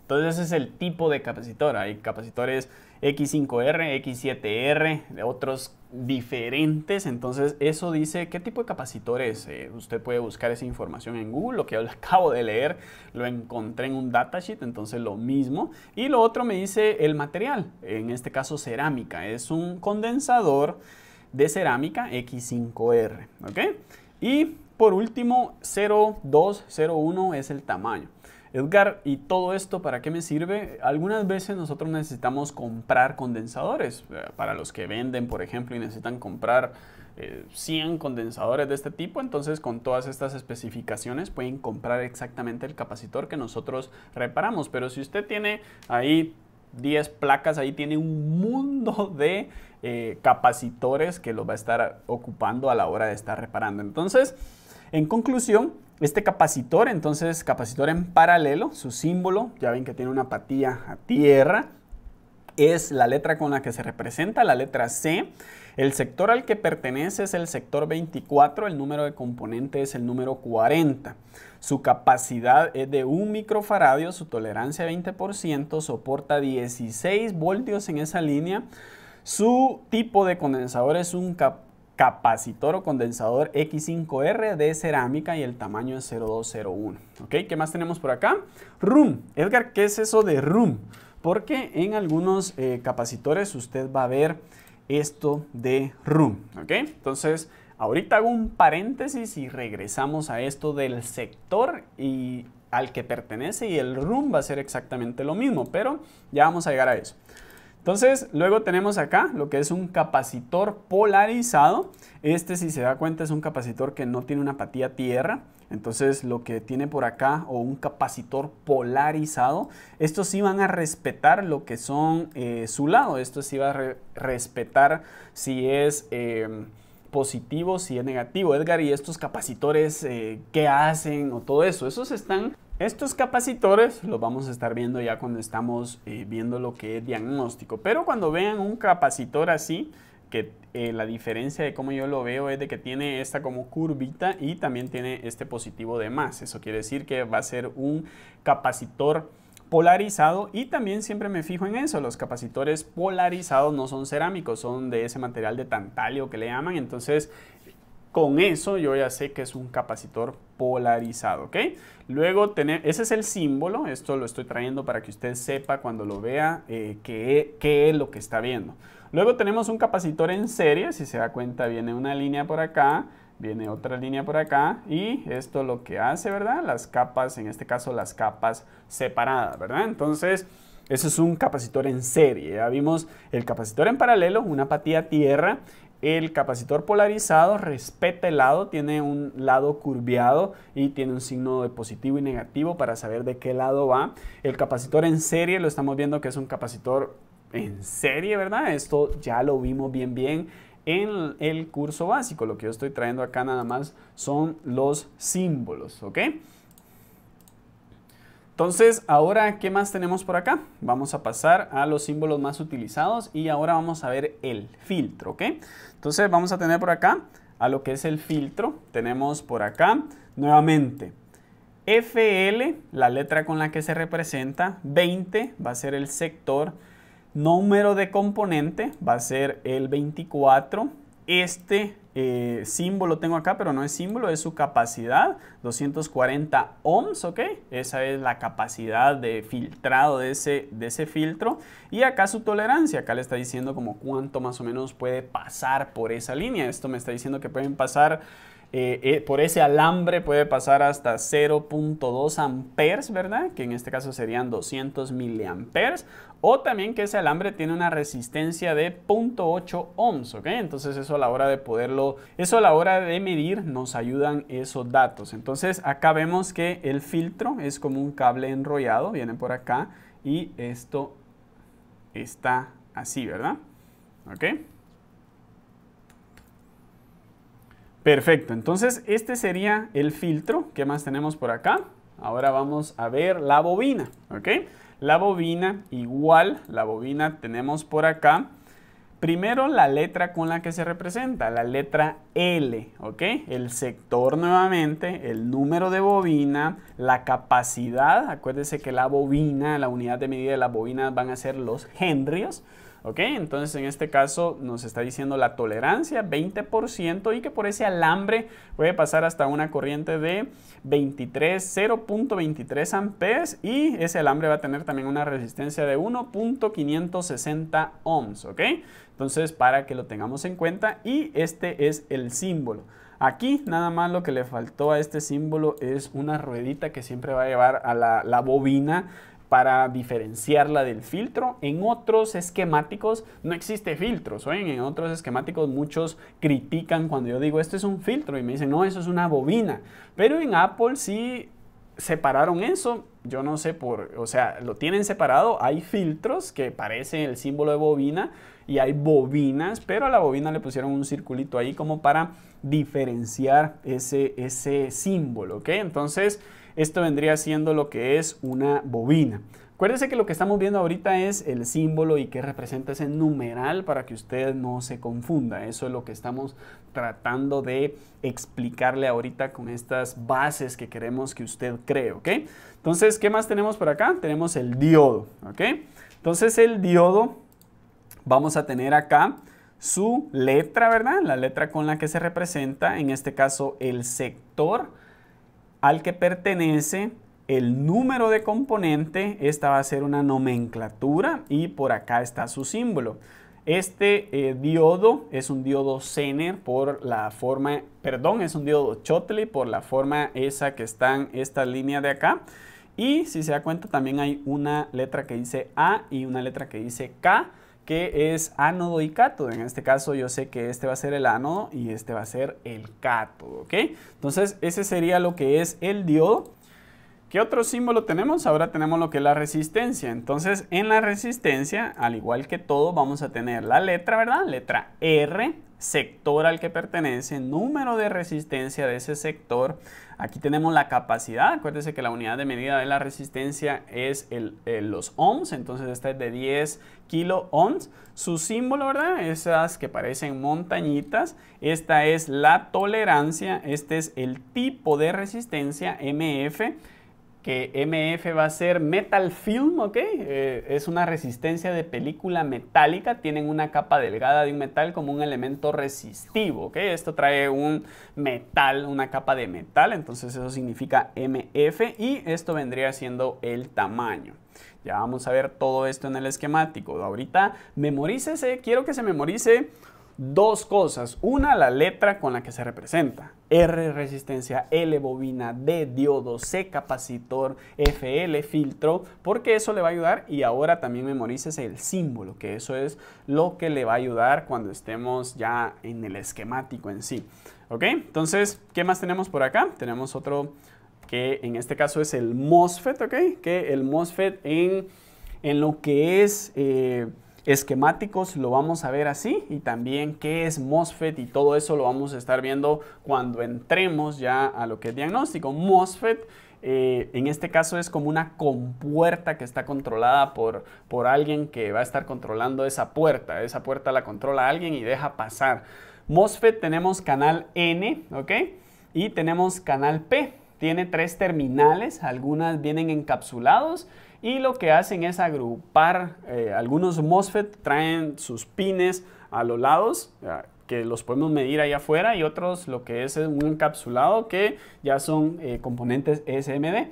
Entonces ese es el tipo de capacitor. Hay capacitores X5R, X7R, otros diferentes. Entonces, eso dice qué tipo de capacitores. es eh, usted puede buscar esa información en Google. Lo que [laughs] acabo de leer lo encontré en un datasheet, entonces lo mismo. Y lo otro me dice el material, en este caso cerámica. Es un condensador de cerámica X5R. r Y por último, 0201 es el tamaño. Edgar, ¿y todo esto para qué me sirve? Algunas veces nosotros necesitamos comprar condensadores. Eh, para los que venden, por ejemplo, y necesitan comprar 100 eh, condensadores de este tipo, entonces con todas estas especificaciones pueden comprar exactamente el capacitor que nosotros reparamos. Pero si usted tiene ahí 10 placas, ahí tiene un mundo de eh, capacitores que los va a estar ocupando a la hora de estar reparando. Entonces, en conclusión, este capacitor, entonces capacitor en paralelo, su símbolo, ya ven que tiene una patilla a tierra, es la letra con la que se representa, la letra C. El sector al que pertenece es el sector 24, el número de componente es el número 40. Su capacidad es de 1 microfaradio, su tolerancia 20%, soporta 16 voltios en esa línea. Su tipo de condensador es un capacitor o condensador X5R de cerámica y el tamaño es 0201. ¿Qué más tenemos por acá? Room. Edgar, ¿qué es eso de room? Porque en algunos eh, capacitores usted va a ver esto de room. Entonces, ahorita hago un paréntesis y regresamos a esto del sector y al que pertenece y el room va a ser exactamente lo mismo, pero ya vamos a llegar a eso. Entonces, luego tenemos acá lo que es un capacitor polarizado. Este, si se da cuenta, es un capacitor que no tiene una apatía tierra. Entonces, lo que tiene por acá, o un capacitor polarizado, estos sí van a respetar lo que son eh, su lado. Esto sí va a respetar si es... Em, positivo, si es negativo. Edgar, ¿y estos capacitores eh, qué hacen o todo eso? Esos están estos capacitores los vamos a estar viendo ya cuando estamos eh, viendo lo que es diagnóstico, pero cuando vean un capacitor así, que eh, la diferencia de cómo yo lo veo es de que tiene esta como curvita y también tiene este positivo de más. Eso quiere decir que va a ser un capacitor polarizado y también siempre me fijo en eso, los capacitores polarizados no son cerámicos, son de ese material de tantalio que le llaman, entonces con eso yo ya sé que es un capacitor polarizado, ¿ok? Luego, ese es el símbolo, esto lo estoy trayendo para que usted sepa cuando lo vea eh, qué, es lo que está viendo. Luego tenemos un capacitor en serie, si se da cuenta viene una línea por acá, viene otra línea por acá y esto lo que hace, ¿verdad? Las capas, en este caso las capas separadas, ¿verdad? Entonces, eso es un capacitor en serie. Ya vimos el capacitor en paralelo, una patilla tierra el capacitor polarizado respeta el lado, tiene un lado curviado y tiene un signo de positivo y negativo para saber de qué lado va. El capacitor en serie lo estamos viendo que es un capacitor en serie, ¿verdad? Esto ya lo vimos bien bien en el curso básico. Lo que yo estoy trayendo acá nada más son los símbolos, ¿ok? Entonces, ahora, ¿qué más tenemos por acá? Vamos a pasar a los símbolos más utilizados y ahora vamos a ver el filtro, ¿ok? Entonces, vamos a tener por acá a lo que es el filtro. Tenemos por acá, nuevamente, FL, la letra con la que se representa, 20 va a ser el sector, número de componente va a ser el 24, este eh, símbolo tengo acá, pero no es símbolo, es su capacidad, 240 ohms, ¿ok? Esa es la capacidad de filtrado de ese, de ese filtro. Y acá su tolerancia, acá le está diciendo como cuánto más o menos puede pasar por esa línea. Esto me está diciendo que pueden pasar... Eh, eh, por ese alambre puede pasar hasta 0.2 amperes, ¿verdad? Que en este caso serían 200 miliamperes o también que ese alambre tiene una resistencia de 0.8 ohms, ¿ok? Entonces eso a la hora de poderlo, eso a la hora de medir nos ayudan esos datos. Entonces acá vemos que el filtro es como un cable enrollado, viene por acá y esto está así, ¿verdad? ¿Ok? Perfecto, entonces este sería el filtro. ¿Qué más tenemos por acá? Ahora vamos a ver la bobina, ¿ok? La bobina, igual, la bobina tenemos por acá. Primero la letra con la que se representa, la letra L, ¿ok? El sector nuevamente, el número de bobina, la capacidad, acuérdense que la bobina, la unidad de medida de la bobina van a ser los henrios. ¿Ok? Entonces en este caso nos está diciendo la tolerancia 20% y que por ese alambre puede pasar hasta una corriente de 23, 0.23 amperes y ese alambre va a tener también una resistencia de 1.560 ohms. ¿Ok? Entonces para que lo tengamos en cuenta y este es el símbolo. Aquí nada más lo que le faltó a este símbolo es una ruedita que siempre va a llevar a la, la bobina para diferenciarla del filtro. En otros esquemáticos no existe filtros. En otros esquemáticos muchos critican cuando yo digo esto es un filtro y me dicen no, eso es una bobina. Pero en Apple sí separaron eso. Yo no sé por, o sea, lo tienen separado. Hay filtros que parecen el símbolo de bobina y hay bobinas, pero a la bobina le pusieron un circulito ahí como para diferenciar ese, ese símbolo. Entonces... Esto vendría siendo lo que es una bobina. Acuérdense que lo que estamos viendo ahorita es el símbolo y qué representa ese numeral para que usted no se confunda. Eso es lo que estamos tratando de explicarle ahorita con estas bases que queremos que usted cree, Entonces, ¿qué más tenemos por acá? Tenemos el diodo, Entonces, el diodo vamos a tener acá su letra, ¿verdad? La letra con la que se representa, en este caso el sector al que pertenece el número de componente, esta va a ser una nomenclatura y por acá está su símbolo. Este eh, diodo es un diodo Zener por la forma, perdón, es un diodo Chotley por la forma esa que están estas líneas de acá. Y si se da cuenta también hay una letra que dice A y una letra que dice K Qué es ánodo y cátodo. En este caso yo sé que este va a ser el ánodo y este va a ser el cátodo, Entonces ese sería lo que es el diodo. ¿Qué otro símbolo tenemos? Ahora tenemos lo que es la resistencia. Entonces en la resistencia, al igual que todo, vamos a tener la letra, ¿verdad? Letra R, sector al que pertenece, número de resistencia de ese sector. Aquí tenemos la capacidad, acuérdense que la unidad de medida de la resistencia es el, los ohms, entonces esta es de 10 kilo ohms. Su símbolo, ¿verdad? Esas que parecen montañitas. Esta es la tolerancia, este es el tipo de resistencia MF que MF va a ser metal film, ¿ok? Eh, es una resistencia de película metálica, tienen una capa delgada de un metal como un elemento resistivo, ¿ok? Esto trae un metal, una capa de metal, entonces eso significa MF y esto vendría siendo el tamaño. Ya vamos a ver todo esto en el esquemático. Ahorita memorícese, quiero que se memorice dos cosas. Una, la letra con la que se representa. R, resistencia, L, bobina, D, diodo, C, capacitor, FL, filtro, porque eso le va a ayudar y ahora también memorices el símbolo, que eso es lo que le va a ayudar cuando estemos ya en el esquemático en sí. ¿Ok? Entonces, ¿qué más tenemos por acá? Tenemos otro que en este caso es el MOSFET, ¿ok? Que el MOSFET en, en lo que es... Eh, esquemáticos lo vamos a ver así y también qué es MOSFET y todo eso lo vamos a estar viendo cuando entremos ya a lo que es diagnóstico. MOSFET eh, en este caso es como una compuerta que está controlada por, alguien que va a estar controlando esa puerta. Esa puerta la controla alguien y deja pasar. MOSFET tenemos canal N, Y tenemos canal P. Tiene tres terminales, algunas vienen encapsulados y lo que hacen es agrupar eh, algunos MOSFET, traen sus pines a los lados, eh, que los podemos medir ahí afuera y otros lo que es un encapsulado que ya son eh, componentes SMD.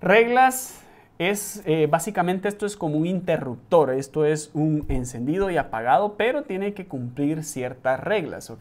Reglas es básicamente esto es como un interruptor, esto es un encendido y apagado, pero tiene que cumplir ciertas reglas,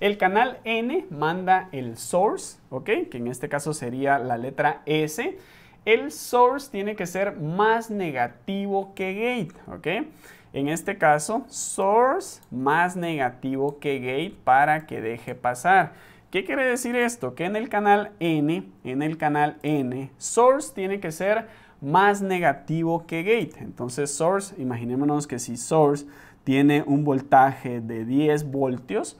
El canal N manda el source, Que en este caso sería la letra S el source tiene que ser más negativo que gate, ¿ok? En este caso, source más negativo que gate para que deje pasar. ¿Qué quiere decir esto? Que en el canal N, en el canal N, source tiene que ser más negativo que gate. Entonces source, imaginémonos que si source tiene un voltaje de 10 voltios,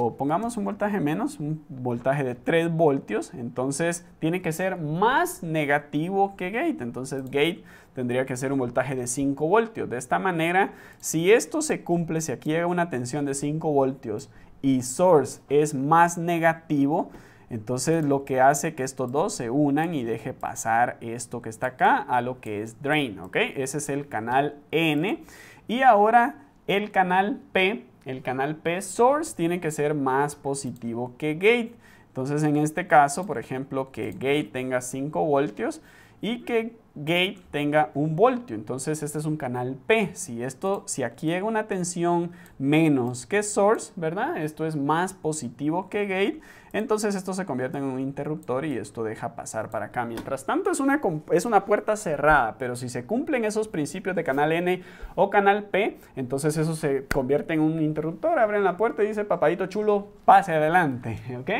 o pongamos un voltaje menos, un voltaje de 3 voltios, entonces tiene que ser más negativo que gate, entonces gate tendría que ser un voltaje de 5 voltios. De esta manera, si esto se cumple, si aquí llega una tensión de 5 voltios y source es más negativo, entonces lo que hace que estos dos se unan y deje pasar esto que está acá a lo que es drain, ¿ok? Ese es el canal N. Y ahora el canal P el canal P source tiene que ser más positivo que gate. Entonces en este caso, por ejemplo, que gate tenga 5 voltios, y que gate tenga un voltio. Entonces este es un canal P. Si esto, si aquí llega una tensión menos que source, ¿verdad? Esto es más positivo que gate. Entonces esto se convierte en un interruptor y esto deja pasar para acá. Mientras tanto es una, es una puerta cerrada, pero si se cumplen esos principios de canal N o canal P, entonces eso se convierte en un interruptor. Abren la puerta y dice, papadito chulo, pase adelante, [laughs] ¿ok?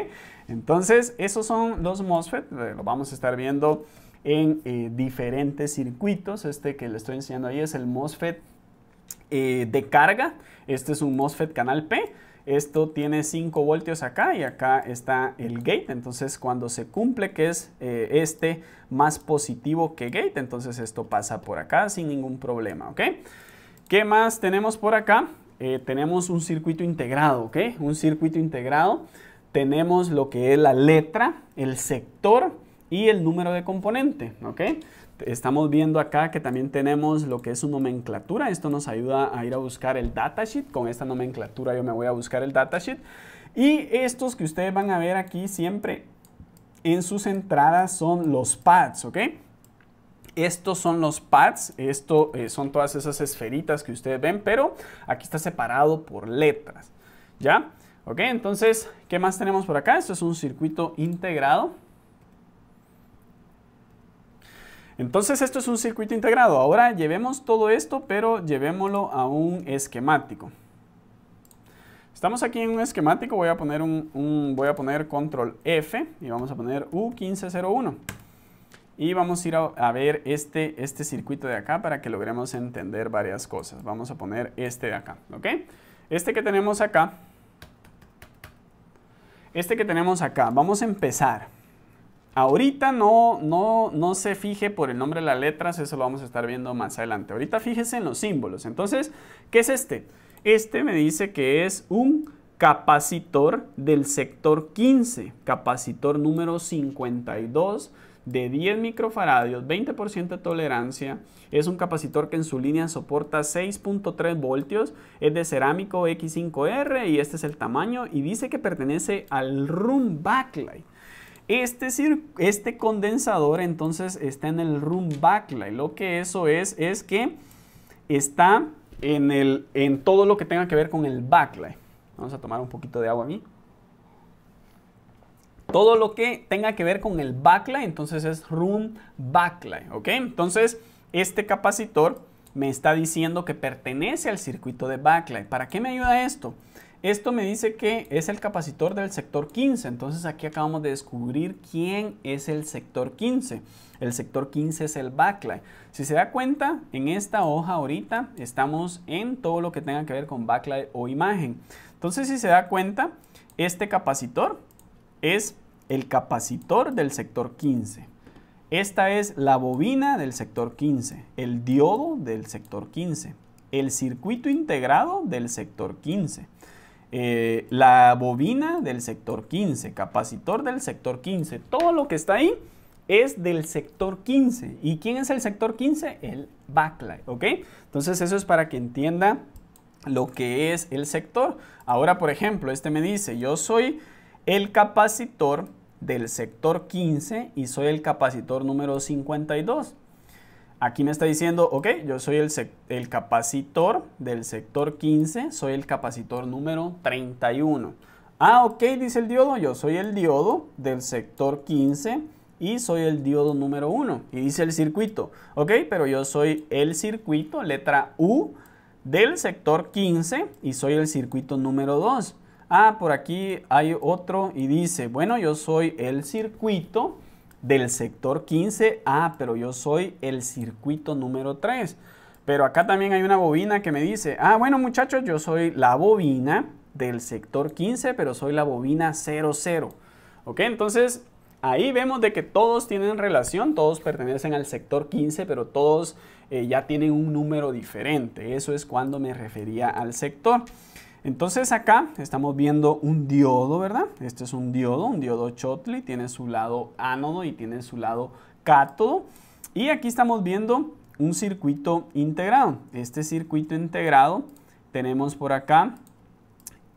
Entonces esos son los MOSFET, eh, lo vamos a estar viendo en eh, diferentes circuitos. Este que le estoy enseñando ahí es el MOSFET eh, de carga. Este es un MOSFET canal P. Esto tiene 5 voltios acá y acá está el gate. Entonces cuando se cumple que es eh, este más positivo que gate, entonces esto pasa por acá sin ningún problema. ¿ok? ¿Qué más tenemos por acá? tenemos un circuito integrado, ¿ok? Un circuito integrado. Tenemos lo que es la letra, el sector y el número de componente, ¿ok? Estamos viendo acá que también tenemos lo que es su nomenclatura. Esto nos ayuda a ir a buscar el datasheet. Con esta nomenclatura yo me voy a buscar el datasheet. Y estos que ustedes van a ver aquí siempre en sus entradas son los pads, ¿ok? Estos son los pads, esto eh, son todas esas esferitas que ustedes ven, pero aquí está separado por letras, ¿ya? Ok, entonces, ¿qué más tenemos por acá? Esto es un circuito integrado, Entonces esto es un circuito integrado. Ahora llevemos todo esto, pero llevémoslo a un esquemático. Estamos aquí en un esquemático, voy a poner, un, voy a poner control F y vamos a poner U1501. Y vamos a ir a, ver este, este circuito de acá para que logremos entender varias cosas. Vamos a poner este de acá, ¿ok? Este que tenemos acá, este que tenemos acá, vamos a empezar. Ahorita no, no, se fije por el nombre de las letras, eso lo vamos a estar viendo más adelante. Ahorita fíjese en los símbolos. Entonces, ¿qué es este? Este me dice que es un capacitor del sector 15, capacitor número 52 de 10 microfaradios, 20% de tolerancia. Es un capacitor que en su línea soporta 6.3 voltios, es de cerámico X5R y este es el tamaño y dice que pertenece al room backlight. Este, este condensador entonces está en el room backlight. Lo que eso es es que está en, en todo lo que tenga que ver con el backlight. Vamos a tomar un poquito de agua aquí. Todo lo que tenga que ver con el backlight, entonces es room backlight, ¿ok? Entonces, este capacitor me está diciendo que pertenece al circuito de backlight. ¿Para qué me ayuda esto? Esto me dice que es el capacitor del sector 15, entonces aquí acabamos de descubrir quién es el sector 15. El sector 15 es el backlight. Si se da cuenta, en esta hoja ahorita estamos en todo lo que tenga que ver con backlight o imagen. Entonces si se da cuenta, este capacitor es el capacitor del sector 15. Esta es la bobina del sector 15, el diodo del sector 15, el circuito integrado del sector 15. Eh, la bobina del sector 15, capacitor del sector 15, todo lo que está ahí es del sector 15. ¿Y quién es el sector 15? El backlight, ¿ok? Entonces eso es para que entienda lo que es el sector. Ahora, por ejemplo, este me dice, yo soy el capacitor del sector 15 y soy el capacitor número 52. Aquí me está diciendo, ok, yo soy el, capacitor del sector 15, soy el capacitor número 31. Ah, ok, dice el diodo, yo soy el diodo del sector 15 y soy el diodo número 1. Y dice el circuito, ok, pero yo soy el circuito, letra U, del sector 15 y soy el circuito número 2. Ah, por aquí hay otro y dice, bueno, yo soy el circuito del sector 15. Ah, pero yo soy el circuito número 3. Pero acá también hay una bobina que me dice, ah, bueno muchachos, yo soy la bobina del sector 15, pero soy la bobina 00. ¿Ok? Entonces, ahí vemos de que todos tienen relación, todos pertenecen al sector 15, pero todos eh, ya tienen un número diferente. Eso es cuando me refería al sector. Entonces acá estamos viendo un diodo, ¿verdad? Este es un diodo, un diodo Schottky, tiene su lado ánodo y tiene su lado cátodo. Y aquí estamos viendo un circuito integrado. Este circuito integrado tenemos por acá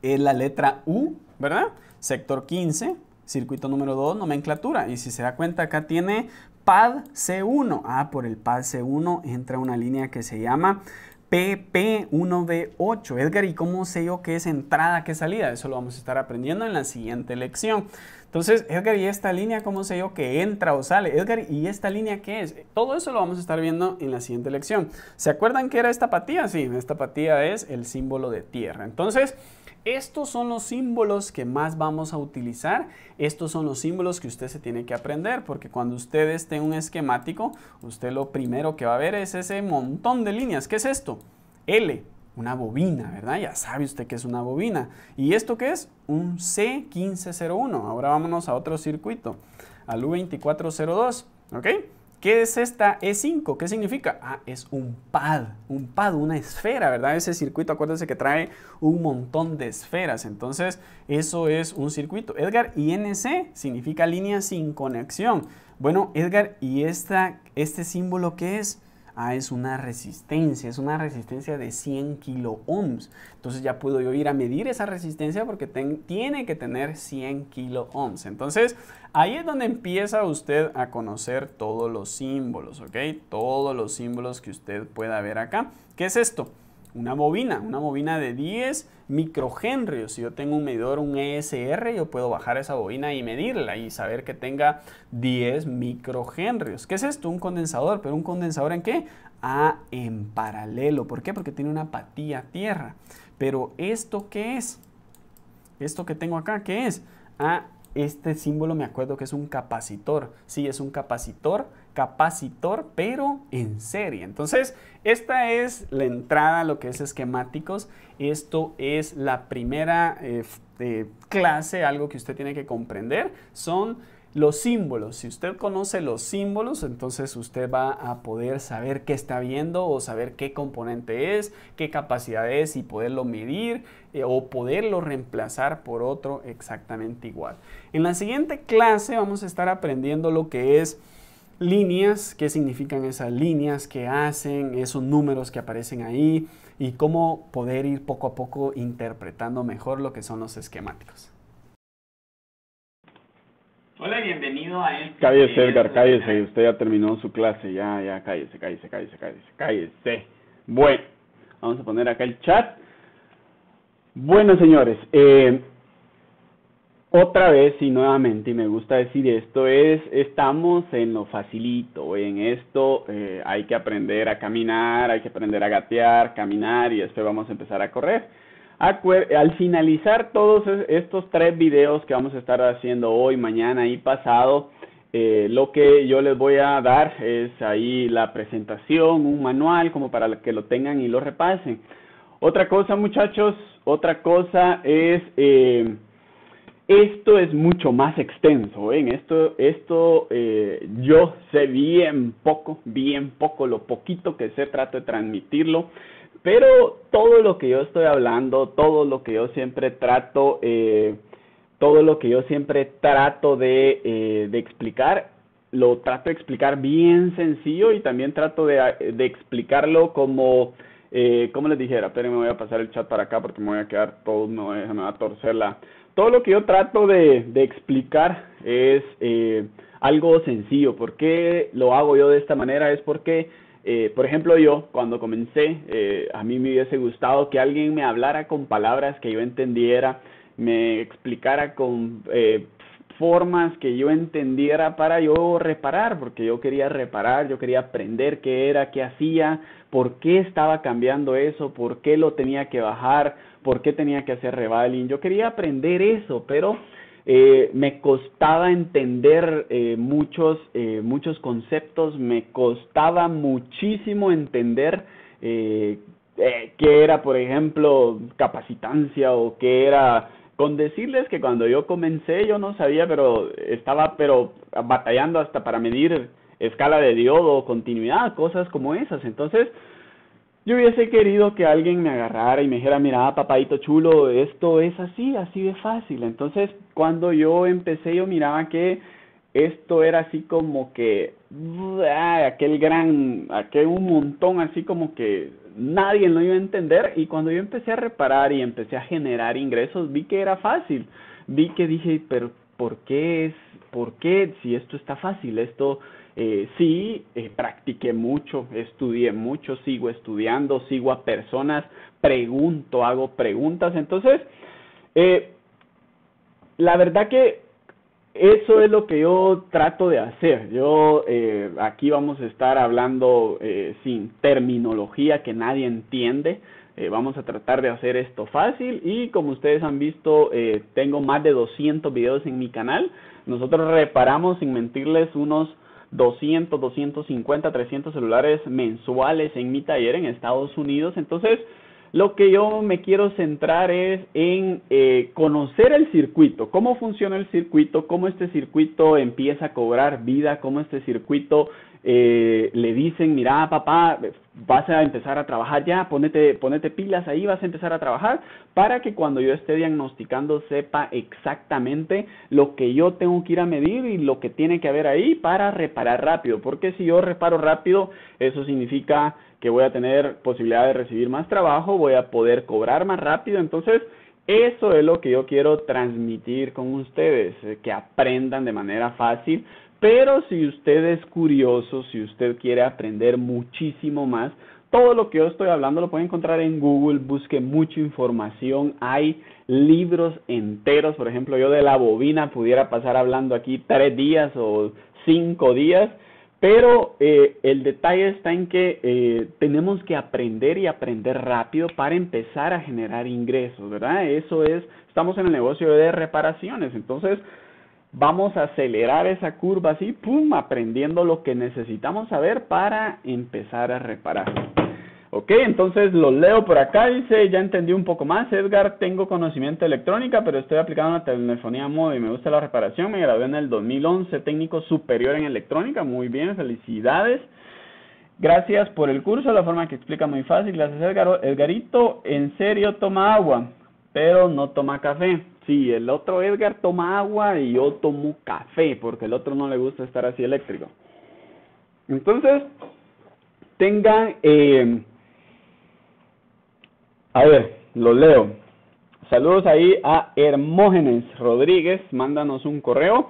en la letra U, ¿verdad? Sector 15, circuito número 2, nomenclatura. Y si se da cuenta, acá tiene PAD C1. Ah, por el PAD C1 entra una línea que se llama PP1B8. Edgar, ¿y cómo sé yo qué es entrada, qué salida? Eso lo vamos a estar aprendiendo en la siguiente lección. Entonces, Edgar, ¿y esta línea cómo sé yo que entra o sale? Edgar, ¿y esta línea qué es? Todo eso lo vamos a estar viendo en la siguiente lección. ¿Se acuerdan qué era esta patía? Sí, esta patía es el símbolo de tierra. Entonces, estos son los símbolos que más vamos a utilizar. Estos son los símbolos que usted se tiene que aprender porque cuando usted esté en un esquemático, usted lo primero que va a ver es ese montón de líneas. ¿Qué es esto? L, una bobina, ¿verdad? Ya sabe usted que es una bobina. ¿Y esto qué es? Un C1501. Ahora vámonos a otro circuito, al U2402, ¿ok? ¿Qué es esta E5? ¿Qué significa? Ah, es un pad, un pad, una esfera, ¿verdad? Ese circuito, acuérdense que trae un montón de esferas, entonces eso es un circuito. Edgar, INC significa línea sin conexión. Bueno, Edgar, ¿y esta, este símbolo qué es? Ah, es una resistencia, es una resistencia de 100 kilo ohms. Entonces ya puedo yo ir a medir esa resistencia porque tiene que tener 100 kilo ohms. Entonces ahí es donde empieza usted a conocer todos los símbolos, ¿ok? Todos los símbolos que usted pueda ver acá. ¿Qué es esto? una bobina, una bobina de 10 microhenrios. Si yo tengo un medidor, un ESR, yo puedo bajar esa bobina y medirla y saber que tenga 10 microhenrios. ¿Qué es esto? Un condensador, pero un condensador en qué? a en paralelo. ¿Por qué? Porque tiene una apatía tierra. Pero ¿esto qué es? ¿Esto que tengo acá qué es? Ah, este símbolo me acuerdo que es un capacitor. Sí, es un capacitor capacitor, pero en serie. Entonces, esta es la entrada a lo que es esquemáticos. Esto es la primera eh, eh, clase, algo que usted tiene que comprender. Son los símbolos. Si usted conoce los símbolos, entonces usted va a poder saber qué está viendo o saber qué componente es, qué capacidad es y poderlo medir eh, o poderlo reemplazar por otro exactamente igual. En la siguiente clase vamos a estar aprendiendo lo que es líneas, qué significan esas líneas, qué hacen, esos números que aparecen ahí y cómo poder ir poco a poco interpretando mejor lo que son los esquemáticos. Hola bienvenido a él. Este cállese, Edgar, cállese, usted ya terminó su clase, ya, ya, cállese, cállese, cállese, cállese, cállese. Bueno, vamos a poner acá el chat. Bueno, señores, eh, otra vez y nuevamente, y me gusta decir esto, es estamos en lo facilito, en esto eh, hay que aprender a caminar, hay que aprender a gatear, caminar y después vamos a empezar a correr. al finalizar todos estos tres videos que vamos a estar haciendo hoy, mañana y pasado, eh, lo que yo les voy a dar es ahí la presentación, un manual como para que lo tengan y lo repasen. Otra cosa muchachos, otra cosa es... Eh, esto es mucho más extenso, ¿ven? esto, esto eh, yo sé bien poco, bien poco, lo poquito que sé trato de transmitirlo, pero todo lo que yo estoy hablando, todo lo que yo siempre trato, eh, todo lo que yo siempre trato eh, de, explicar, lo trato de explicar bien sencillo y también trato de, explicarlo como, eh, como les dijera, pero me voy a pasar el chat para acá porque me voy a quedar todo, no, me voy a torcer la todo lo que yo trato de, explicar es eh, algo sencillo. ¿Por qué lo hago yo de esta manera? Es porque, eh, por ejemplo, yo cuando comencé, eh, a mí me hubiese gustado que alguien me hablara con palabras que yo entendiera, me explicara con formas que yo entendiera para yo reparar, porque yo quería reparar, yo quería aprender qué era, qué hacía, por qué estaba cambiando eso, por qué lo tenía que bajar, por qué tenía que hacer revaling. Yo quería aprender eso, pero eh, me costaba entender eh, muchos, eh, muchos conceptos, me costaba muchísimo entender qué era, por ejemplo, capacitancia o qué era con decirles que cuando yo comencé yo no sabía, pero estaba pero batallando hasta para medir escala de diodo, continuidad, cosas como esas. Entonces, yo hubiese querido que alguien me agarrara y me dijera, mira, papadito chulo, esto es así, así de fácil. Entonces, cuando yo empecé, yo miraba que esto era así como que, aquel gran, aquel un montón así como que nadie lo iba a entender y cuando yo empecé a reparar y empecé a generar ingresos, vi que era fácil, vi que dije, pero ¿por qué es, por qué si esto está fácil? Esto eh, sí, eh, practiqué mucho, estudié mucho, sigo estudiando, sigo a personas, pregunto, hago preguntas, entonces, eh, la verdad que eso es lo que yo trato de hacer. Yo eh, aquí vamos a estar hablando eh, sin terminología que nadie entiende. Eh, vamos a tratar de hacer esto fácil y como ustedes han visto tengo más de 200 videos en mi canal. Nosotros reparamos, sin mentirles, unos 200, 250, 300 celulares mensuales en mi taller en Estados Unidos. Entonces, lo que yo me quiero centrar es en eh, conocer el circuito, cómo funciona el circuito, cómo este circuito empieza a cobrar vida, cómo este circuito eh, le dicen, mira papá, vas a empezar a trabajar ya, ponete, ponete pilas ahí, vas a empezar a trabajar, para que cuando yo esté diagnosticando sepa exactamente lo que yo tengo que ir a medir y lo que tiene que haber ahí para reparar rápido, porque si yo reparo rápido, eso significa que voy a tener posibilidad de recibir más trabajo, voy a poder cobrar más rápido. Entonces, eso es lo que yo quiero transmitir con ustedes, eh, que aprendan de manera fácil. Pero si usted es curioso, si usted quiere aprender muchísimo más, todo lo que yo estoy hablando lo puede encontrar en Google, busque mucha información, hay libros enteros, por ejemplo, yo de la bobina pudiera pasar hablando aquí tres días o cinco días, pero eh, el detalle está en que eh, tenemos que aprender y aprender rápido para empezar a generar ingresos, ¿verdad? Eso es, estamos en el negocio de reparaciones, entonces vamos a acelerar esa curva así, pum, aprendiendo lo que necesitamos saber para empezar a reparar. Ok, entonces lo leo por acá, dice, ya entendí un poco más, Edgar, tengo conocimiento de electrónica, pero estoy aplicando la telefonía móvil, me gusta la reparación, me gradué en el 2011, técnico superior en electrónica, muy bien, felicidades. Gracias por el curso, la forma que explica muy fácil, gracias Edgar. Edgarito, en serio toma agua, pero no toma café. Sí, el otro Edgar toma agua y yo tomo café, porque el otro no le gusta estar así eléctrico. Entonces, tengan... Eh, a ver, lo leo. Saludos ahí a Hermógenes Rodríguez, mándanos un correo.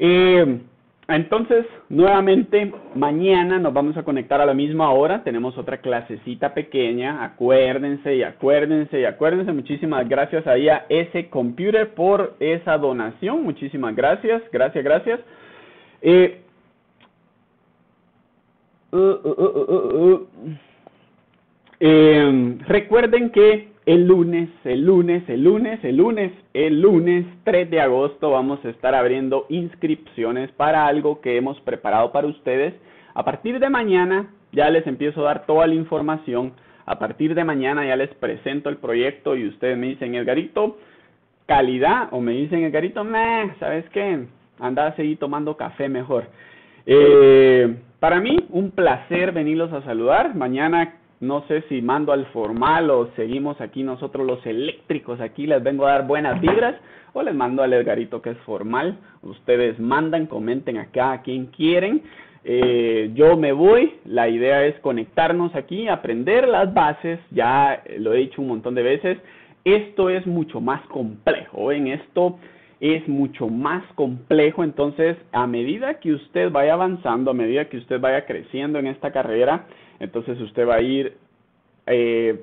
Eh, entonces, nuevamente, mañana nos vamos a conectar a la misma hora. Tenemos otra clasecita pequeña. Acuérdense y acuérdense y acuérdense. Muchísimas gracias ahí a ese computer por esa donación. Muchísimas gracias, gracias, gracias. Eh, uh, uh, uh, Em, recuerden que el lunes, el lunes, el lunes, el lunes, el lunes 3 de agosto vamos a estar abriendo inscripciones para algo que hemos preparado para ustedes. A partir de mañana ya les empiezo a dar toda la información. A partir de mañana ya les presento el proyecto y ustedes me dicen, Edgarito, calidad, o me dicen, Edgarito, meh, ¿sabes qué? Anda a seguir tomando café mejor. Eh, para mí, un placer venirlos a saludar. Mañana no sé si mando al formal o seguimos aquí nosotros los eléctricos. Aquí les vengo a dar buenas vibras o les mando al Edgarito que es formal. Ustedes mandan, comenten acá a quien quieren. Eh, yo me voy, la idea es conectarnos aquí, aprender las bases, ya lo he dicho un montón de veces, esto es mucho más complejo, en esto es mucho más complejo, entonces a medida que usted vaya avanzando, a medida que usted vaya creciendo en esta carrera, entonces usted va a ir, eh,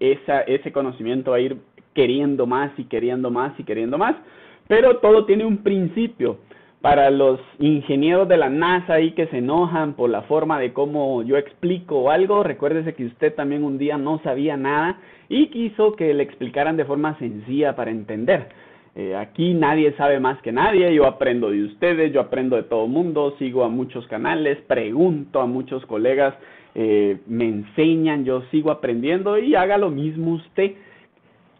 ese conocimiento va a ir queriendo más y queriendo más y queriendo más, pero todo tiene un principio. Para los ingenieros de la NASA ahí que se enojan por la forma de cómo yo explico algo, recuérdese que usted también un día no sabía nada y quiso que le explicaran de forma sencilla para entender. Eh, aquí nadie sabe más que nadie, yo aprendo de ustedes, yo aprendo de todo mundo, sigo a muchos canales, pregunto a muchos colegas eh, me enseñan, yo sigo aprendiendo y haga lo mismo usted.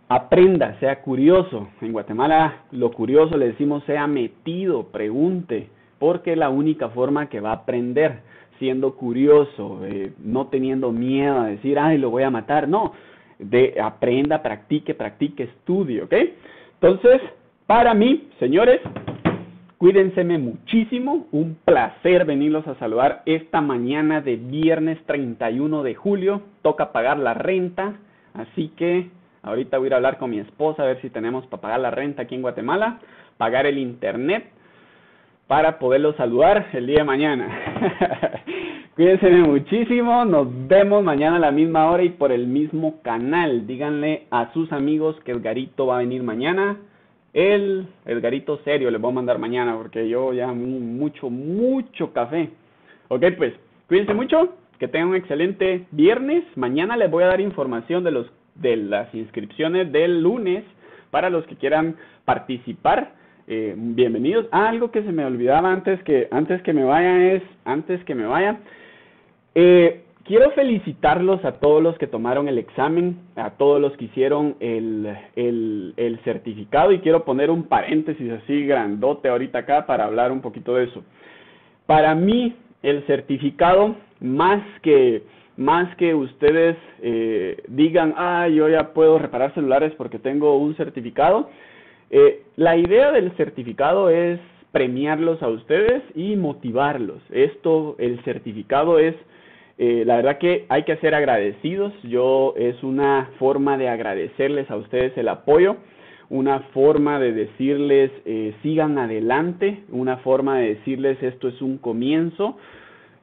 Aprenda, sea curioso. En Guatemala lo curioso le decimos sea metido, pregunte, porque es la única forma que va a aprender, siendo curioso, eh, no teniendo miedo a decir, ay, lo voy a matar. No, de aprenda, practique, practique, estudie, ¿ok? Entonces, para mí, señores, Cuídense muchísimo, un placer venirlos a saludar esta mañana de viernes 31 de julio. Toca pagar la renta, así que ahorita voy a ir a hablar con mi esposa a ver si tenemos para pagar la renta aquí en Guatemala, pagar el internet para poderlos saludar el día de mañana. [laughs] Cuídense muchísimo, nos vemos mañana a la misma hora y por el mismo canal. Díganle a sus amigos que el garito va a venir mañana. El Edgarito serio les voy a mandar mañana porque yo ya mucho, mucho café. Ok, pues cuídense mucho, que tengan un excelente viernes. Mañana les voy a dar información de, los, de las inscripciones del lunes para los que quieran participar. Eh, bienvenidos. Ah, algo que se me olvidaba antes que, antes que me vaya es, antes que me vaya. Eh, Quiero felicitarlos a todos los que tomaron el examen, a todos los que hicieron el, certificado y quiero poner un paréntesis así grandote ahorita acá para hablar un poquito de eso. Para mí, el certificado, más que, más que ustedes eh, digan, ah, yo ya puedo reparar celulares porque tengo un certificado, eh, la idea del certificado es premiarlos a ustedes y motivarlos. Esto, el certificado es eh, la verdad que hay que ser agradecidos. Yo es una forma de agradecerles a ustedes el apoyo, una forma de decirles eh, sigan adelante, una forma de decirles esto es un comienzo.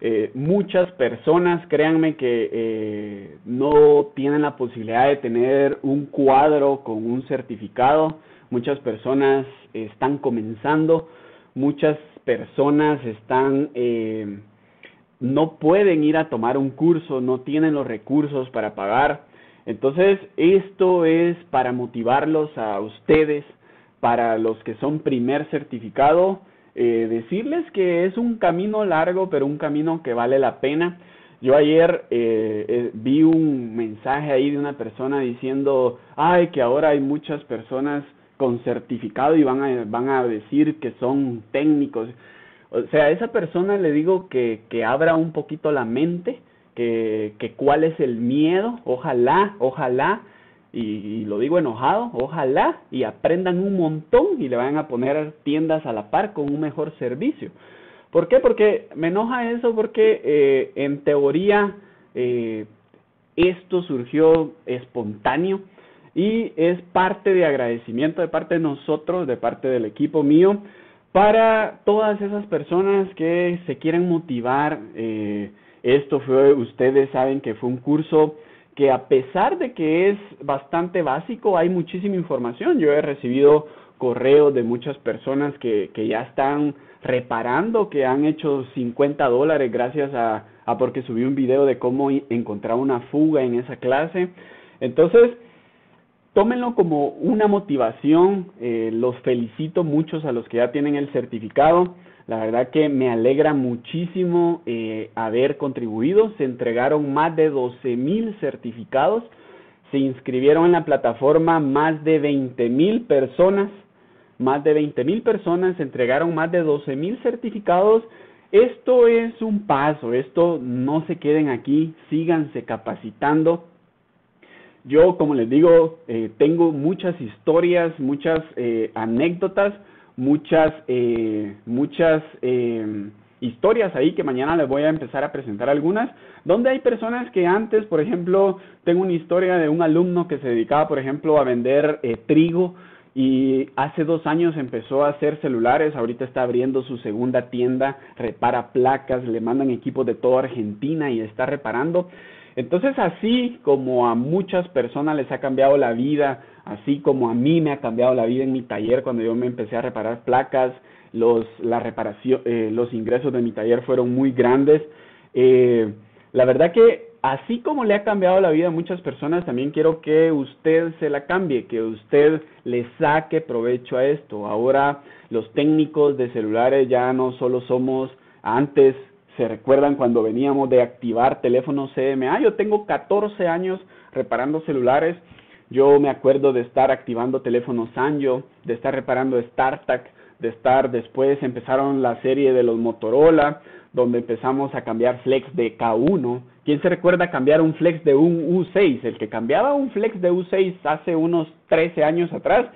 Eh, muchas personas, créanme que no tienen la posibilidad de tener un cuadro con un certificado. Muchas personas están comenzando, muchas personas están no pueden ir a tomar un curso, no tienen los recursos para pagar. Entonces, esto es para motivarlos a ustedes, para los que son primer certificado, eh, decirles que es un camino largo, pero un camino que vale la pena. Yo ayer eh, eh, vi un mensaje ahí de una persona diciendo, ay, que ahora hay muchas personas con certificado y van a, van a decir que son técnicos. O sea, a esa persona le digo que, que abra un poquito la mente, que, que cuál es el miedo, ojalá, ojalá, y, lo digo enojado, ojalá, y aprendan un montón y le van a poner tiendas a la par con un mejor servicio. ¿Por qué? Porque me enoja eso porque eh, en teoría eh, esto surgió espontáneo y es parte de agradecimiento de parte de nosotros, de parte del equipo mío, para todas esas personas que se quieren motivar, eh, esto fue, ustedes saben que fue un curso que a pesar de que es bastante básico, hay muchísima información. Yo he recibido correos de muchas personas que, que ya están reparando, que han hecho 50 dólares gracias a, a porque subí un video de cómo encontrar una fuga en esa clase. Entonces, tómenlo como una motivación. Eh, los felicito muchos a los que ya tienen el certificado. La verdad que me alegra muchísimo eh, haber contribuido. Se entregaron más de 12 mil certificados. Se inscribieron en la plataforma más de 20 mil personas. Más de 20 mil personas se entregaron más de 12 mil certificados. Esto es un paso, esto no se queden aquí, síganse capacitando, yo, como les digo, eh, tengo muchas historias, muchas eh, anécdotas, muchas, eh, muchas historias ahí que mañana les voy a empezar a presentar algunas, donde hay personas que antes, por ejemplo, tengo una historia de un alumno que se dedicaba, por ejemplo, a vender trigo y hace dos años empezó a hacer celulares, ahorita está abriendo su segunda tienda, repara placas, le mandan equipos de toda Argentina y está reparando. Entonces, así como a muchas personas les ha cambiado la vida, así como a mí me ha cambiado la vida en mi taller cuando yo me empecé a reparar placas, los, la reparación, eh, los ingresos de mi taller fueron muy grandes. Eh, la verdad que así como le ha cambiado la vida a muchas personas, también quiero que usted se la cambie, que usted le saque provecho a esto. Ahora los técnicos de celulares ya no solo somos antes se recuerdan cuando veníamos de activar teléfonos CMA. Yo tengo 14 años reparando celulares. Yo me acuerdo de estar activando teléfonos Sanyo, de estar reparando StarTAC, de estar después empezaron la serie de los Motorola, donde empezamos a cambiar flex de K1. ¿Quién se recuerda cambiar un flex de un U6? El que cambiaba un flex de U6 hace unos 13 años atrás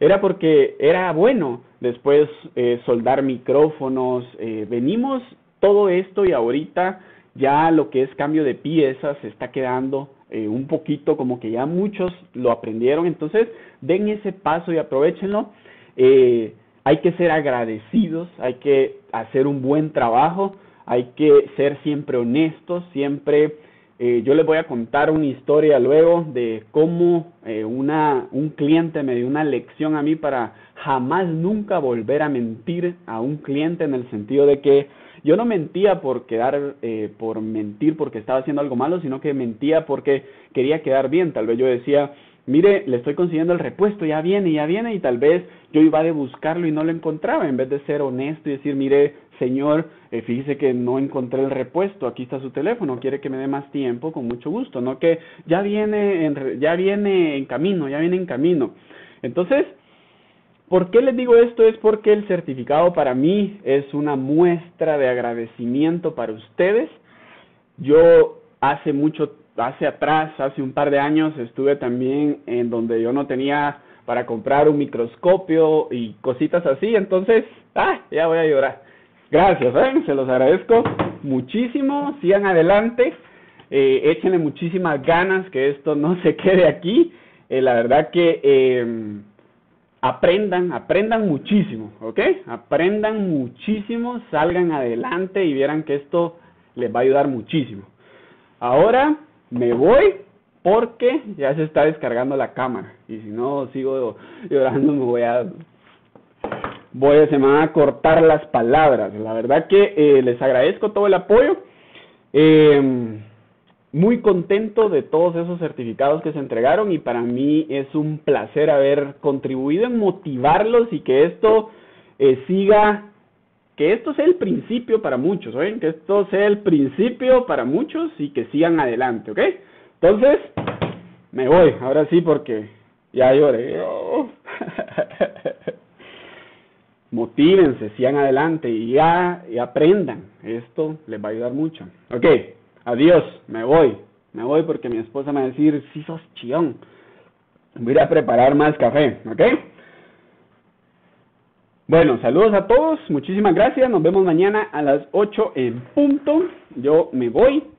era porque era bueno. Después eh, soldar micrófonos. Eh, venimos todo esto y ahorita ya lo que es cambio de piezas se está quedando eh, un poquito como que ya muchos lo aprendieron, entonces den ese paso y aprovechenlo. Eh, hay que ser agradecidos, hay que hacer un buen trabajo, hay que ser siempre honestos, siempre... Eh, yo les voy a contar una historia luego de cómo una, un cliente me dio una lección a mí para jamás nunca volver a mentir a un cliente en el sentido de que yo no mentía por quedar, eh, por mentir porque estaba haciendo algo malo, sino que mentía porque quería quedar bien. Tal vez yo decía, mire, le estoy consiguiendo el repuesto, ya viene, ya viene, y tal vez yo iba de buscarlo y no lo encontraba, en vez de ser honesto y decir, mire, señor, eh, fíjese que no encontré el repuesto, aquí está su teléfono, quiere que me dé más tiempo, con mucho gusto, no que ya viene, ya viene en camino, ya viene en camino. Entonces, ¿Por qué les digo esto? Es porque el certificado para mí es una muestra de agradecimiento para ustedes. Yo hace mucho, hace atrás, hace un par de años, estuve también en donde yo no tenía para comprar un microscopio y cositas así. Entonces, ah, ya voy a llorar. Gracias, ¿eh? se los agradezco muchísimo. Sigan adelante. Eh, échenle muchísimas ganas que esto no se quede aquí. Eh, la verdad que em, aprendan, aprendan muchísimo, ¿ok? Aprendan muchísimo, salgan adelante y vieran que esto les va a ayudar muchísimo. Ahora me voy porque ya se está descargando la cámara y si no sigo llorando me voy a voy a se me van a cortar las palabras. La verdad que eh, les agradezco todo el apoyo. Eh, muy contento de todos esos certificados que se entregaron y para mí es un placer haber contribuido en motivarlos y que esto eh, siga, que esto sea el principio para muchos, ¿oyen? Que esto sea el principio para muchos y que sigan adelante, ¿ok? Entonces, me voy, ahora sí porque ya lloré. [laughs] Motívense, sigan adelante y ya y aprendan. Esto les va a ayudar mucho. Ok, adiós, me voy, me voy porque mi esposa me va a decir, si sí sos chillón, voy a a preparar más café, ¿ok? Bueno, saludos a todos, muchísimas gracias, nos vemos mañana a las 8 en punto, yo me voy,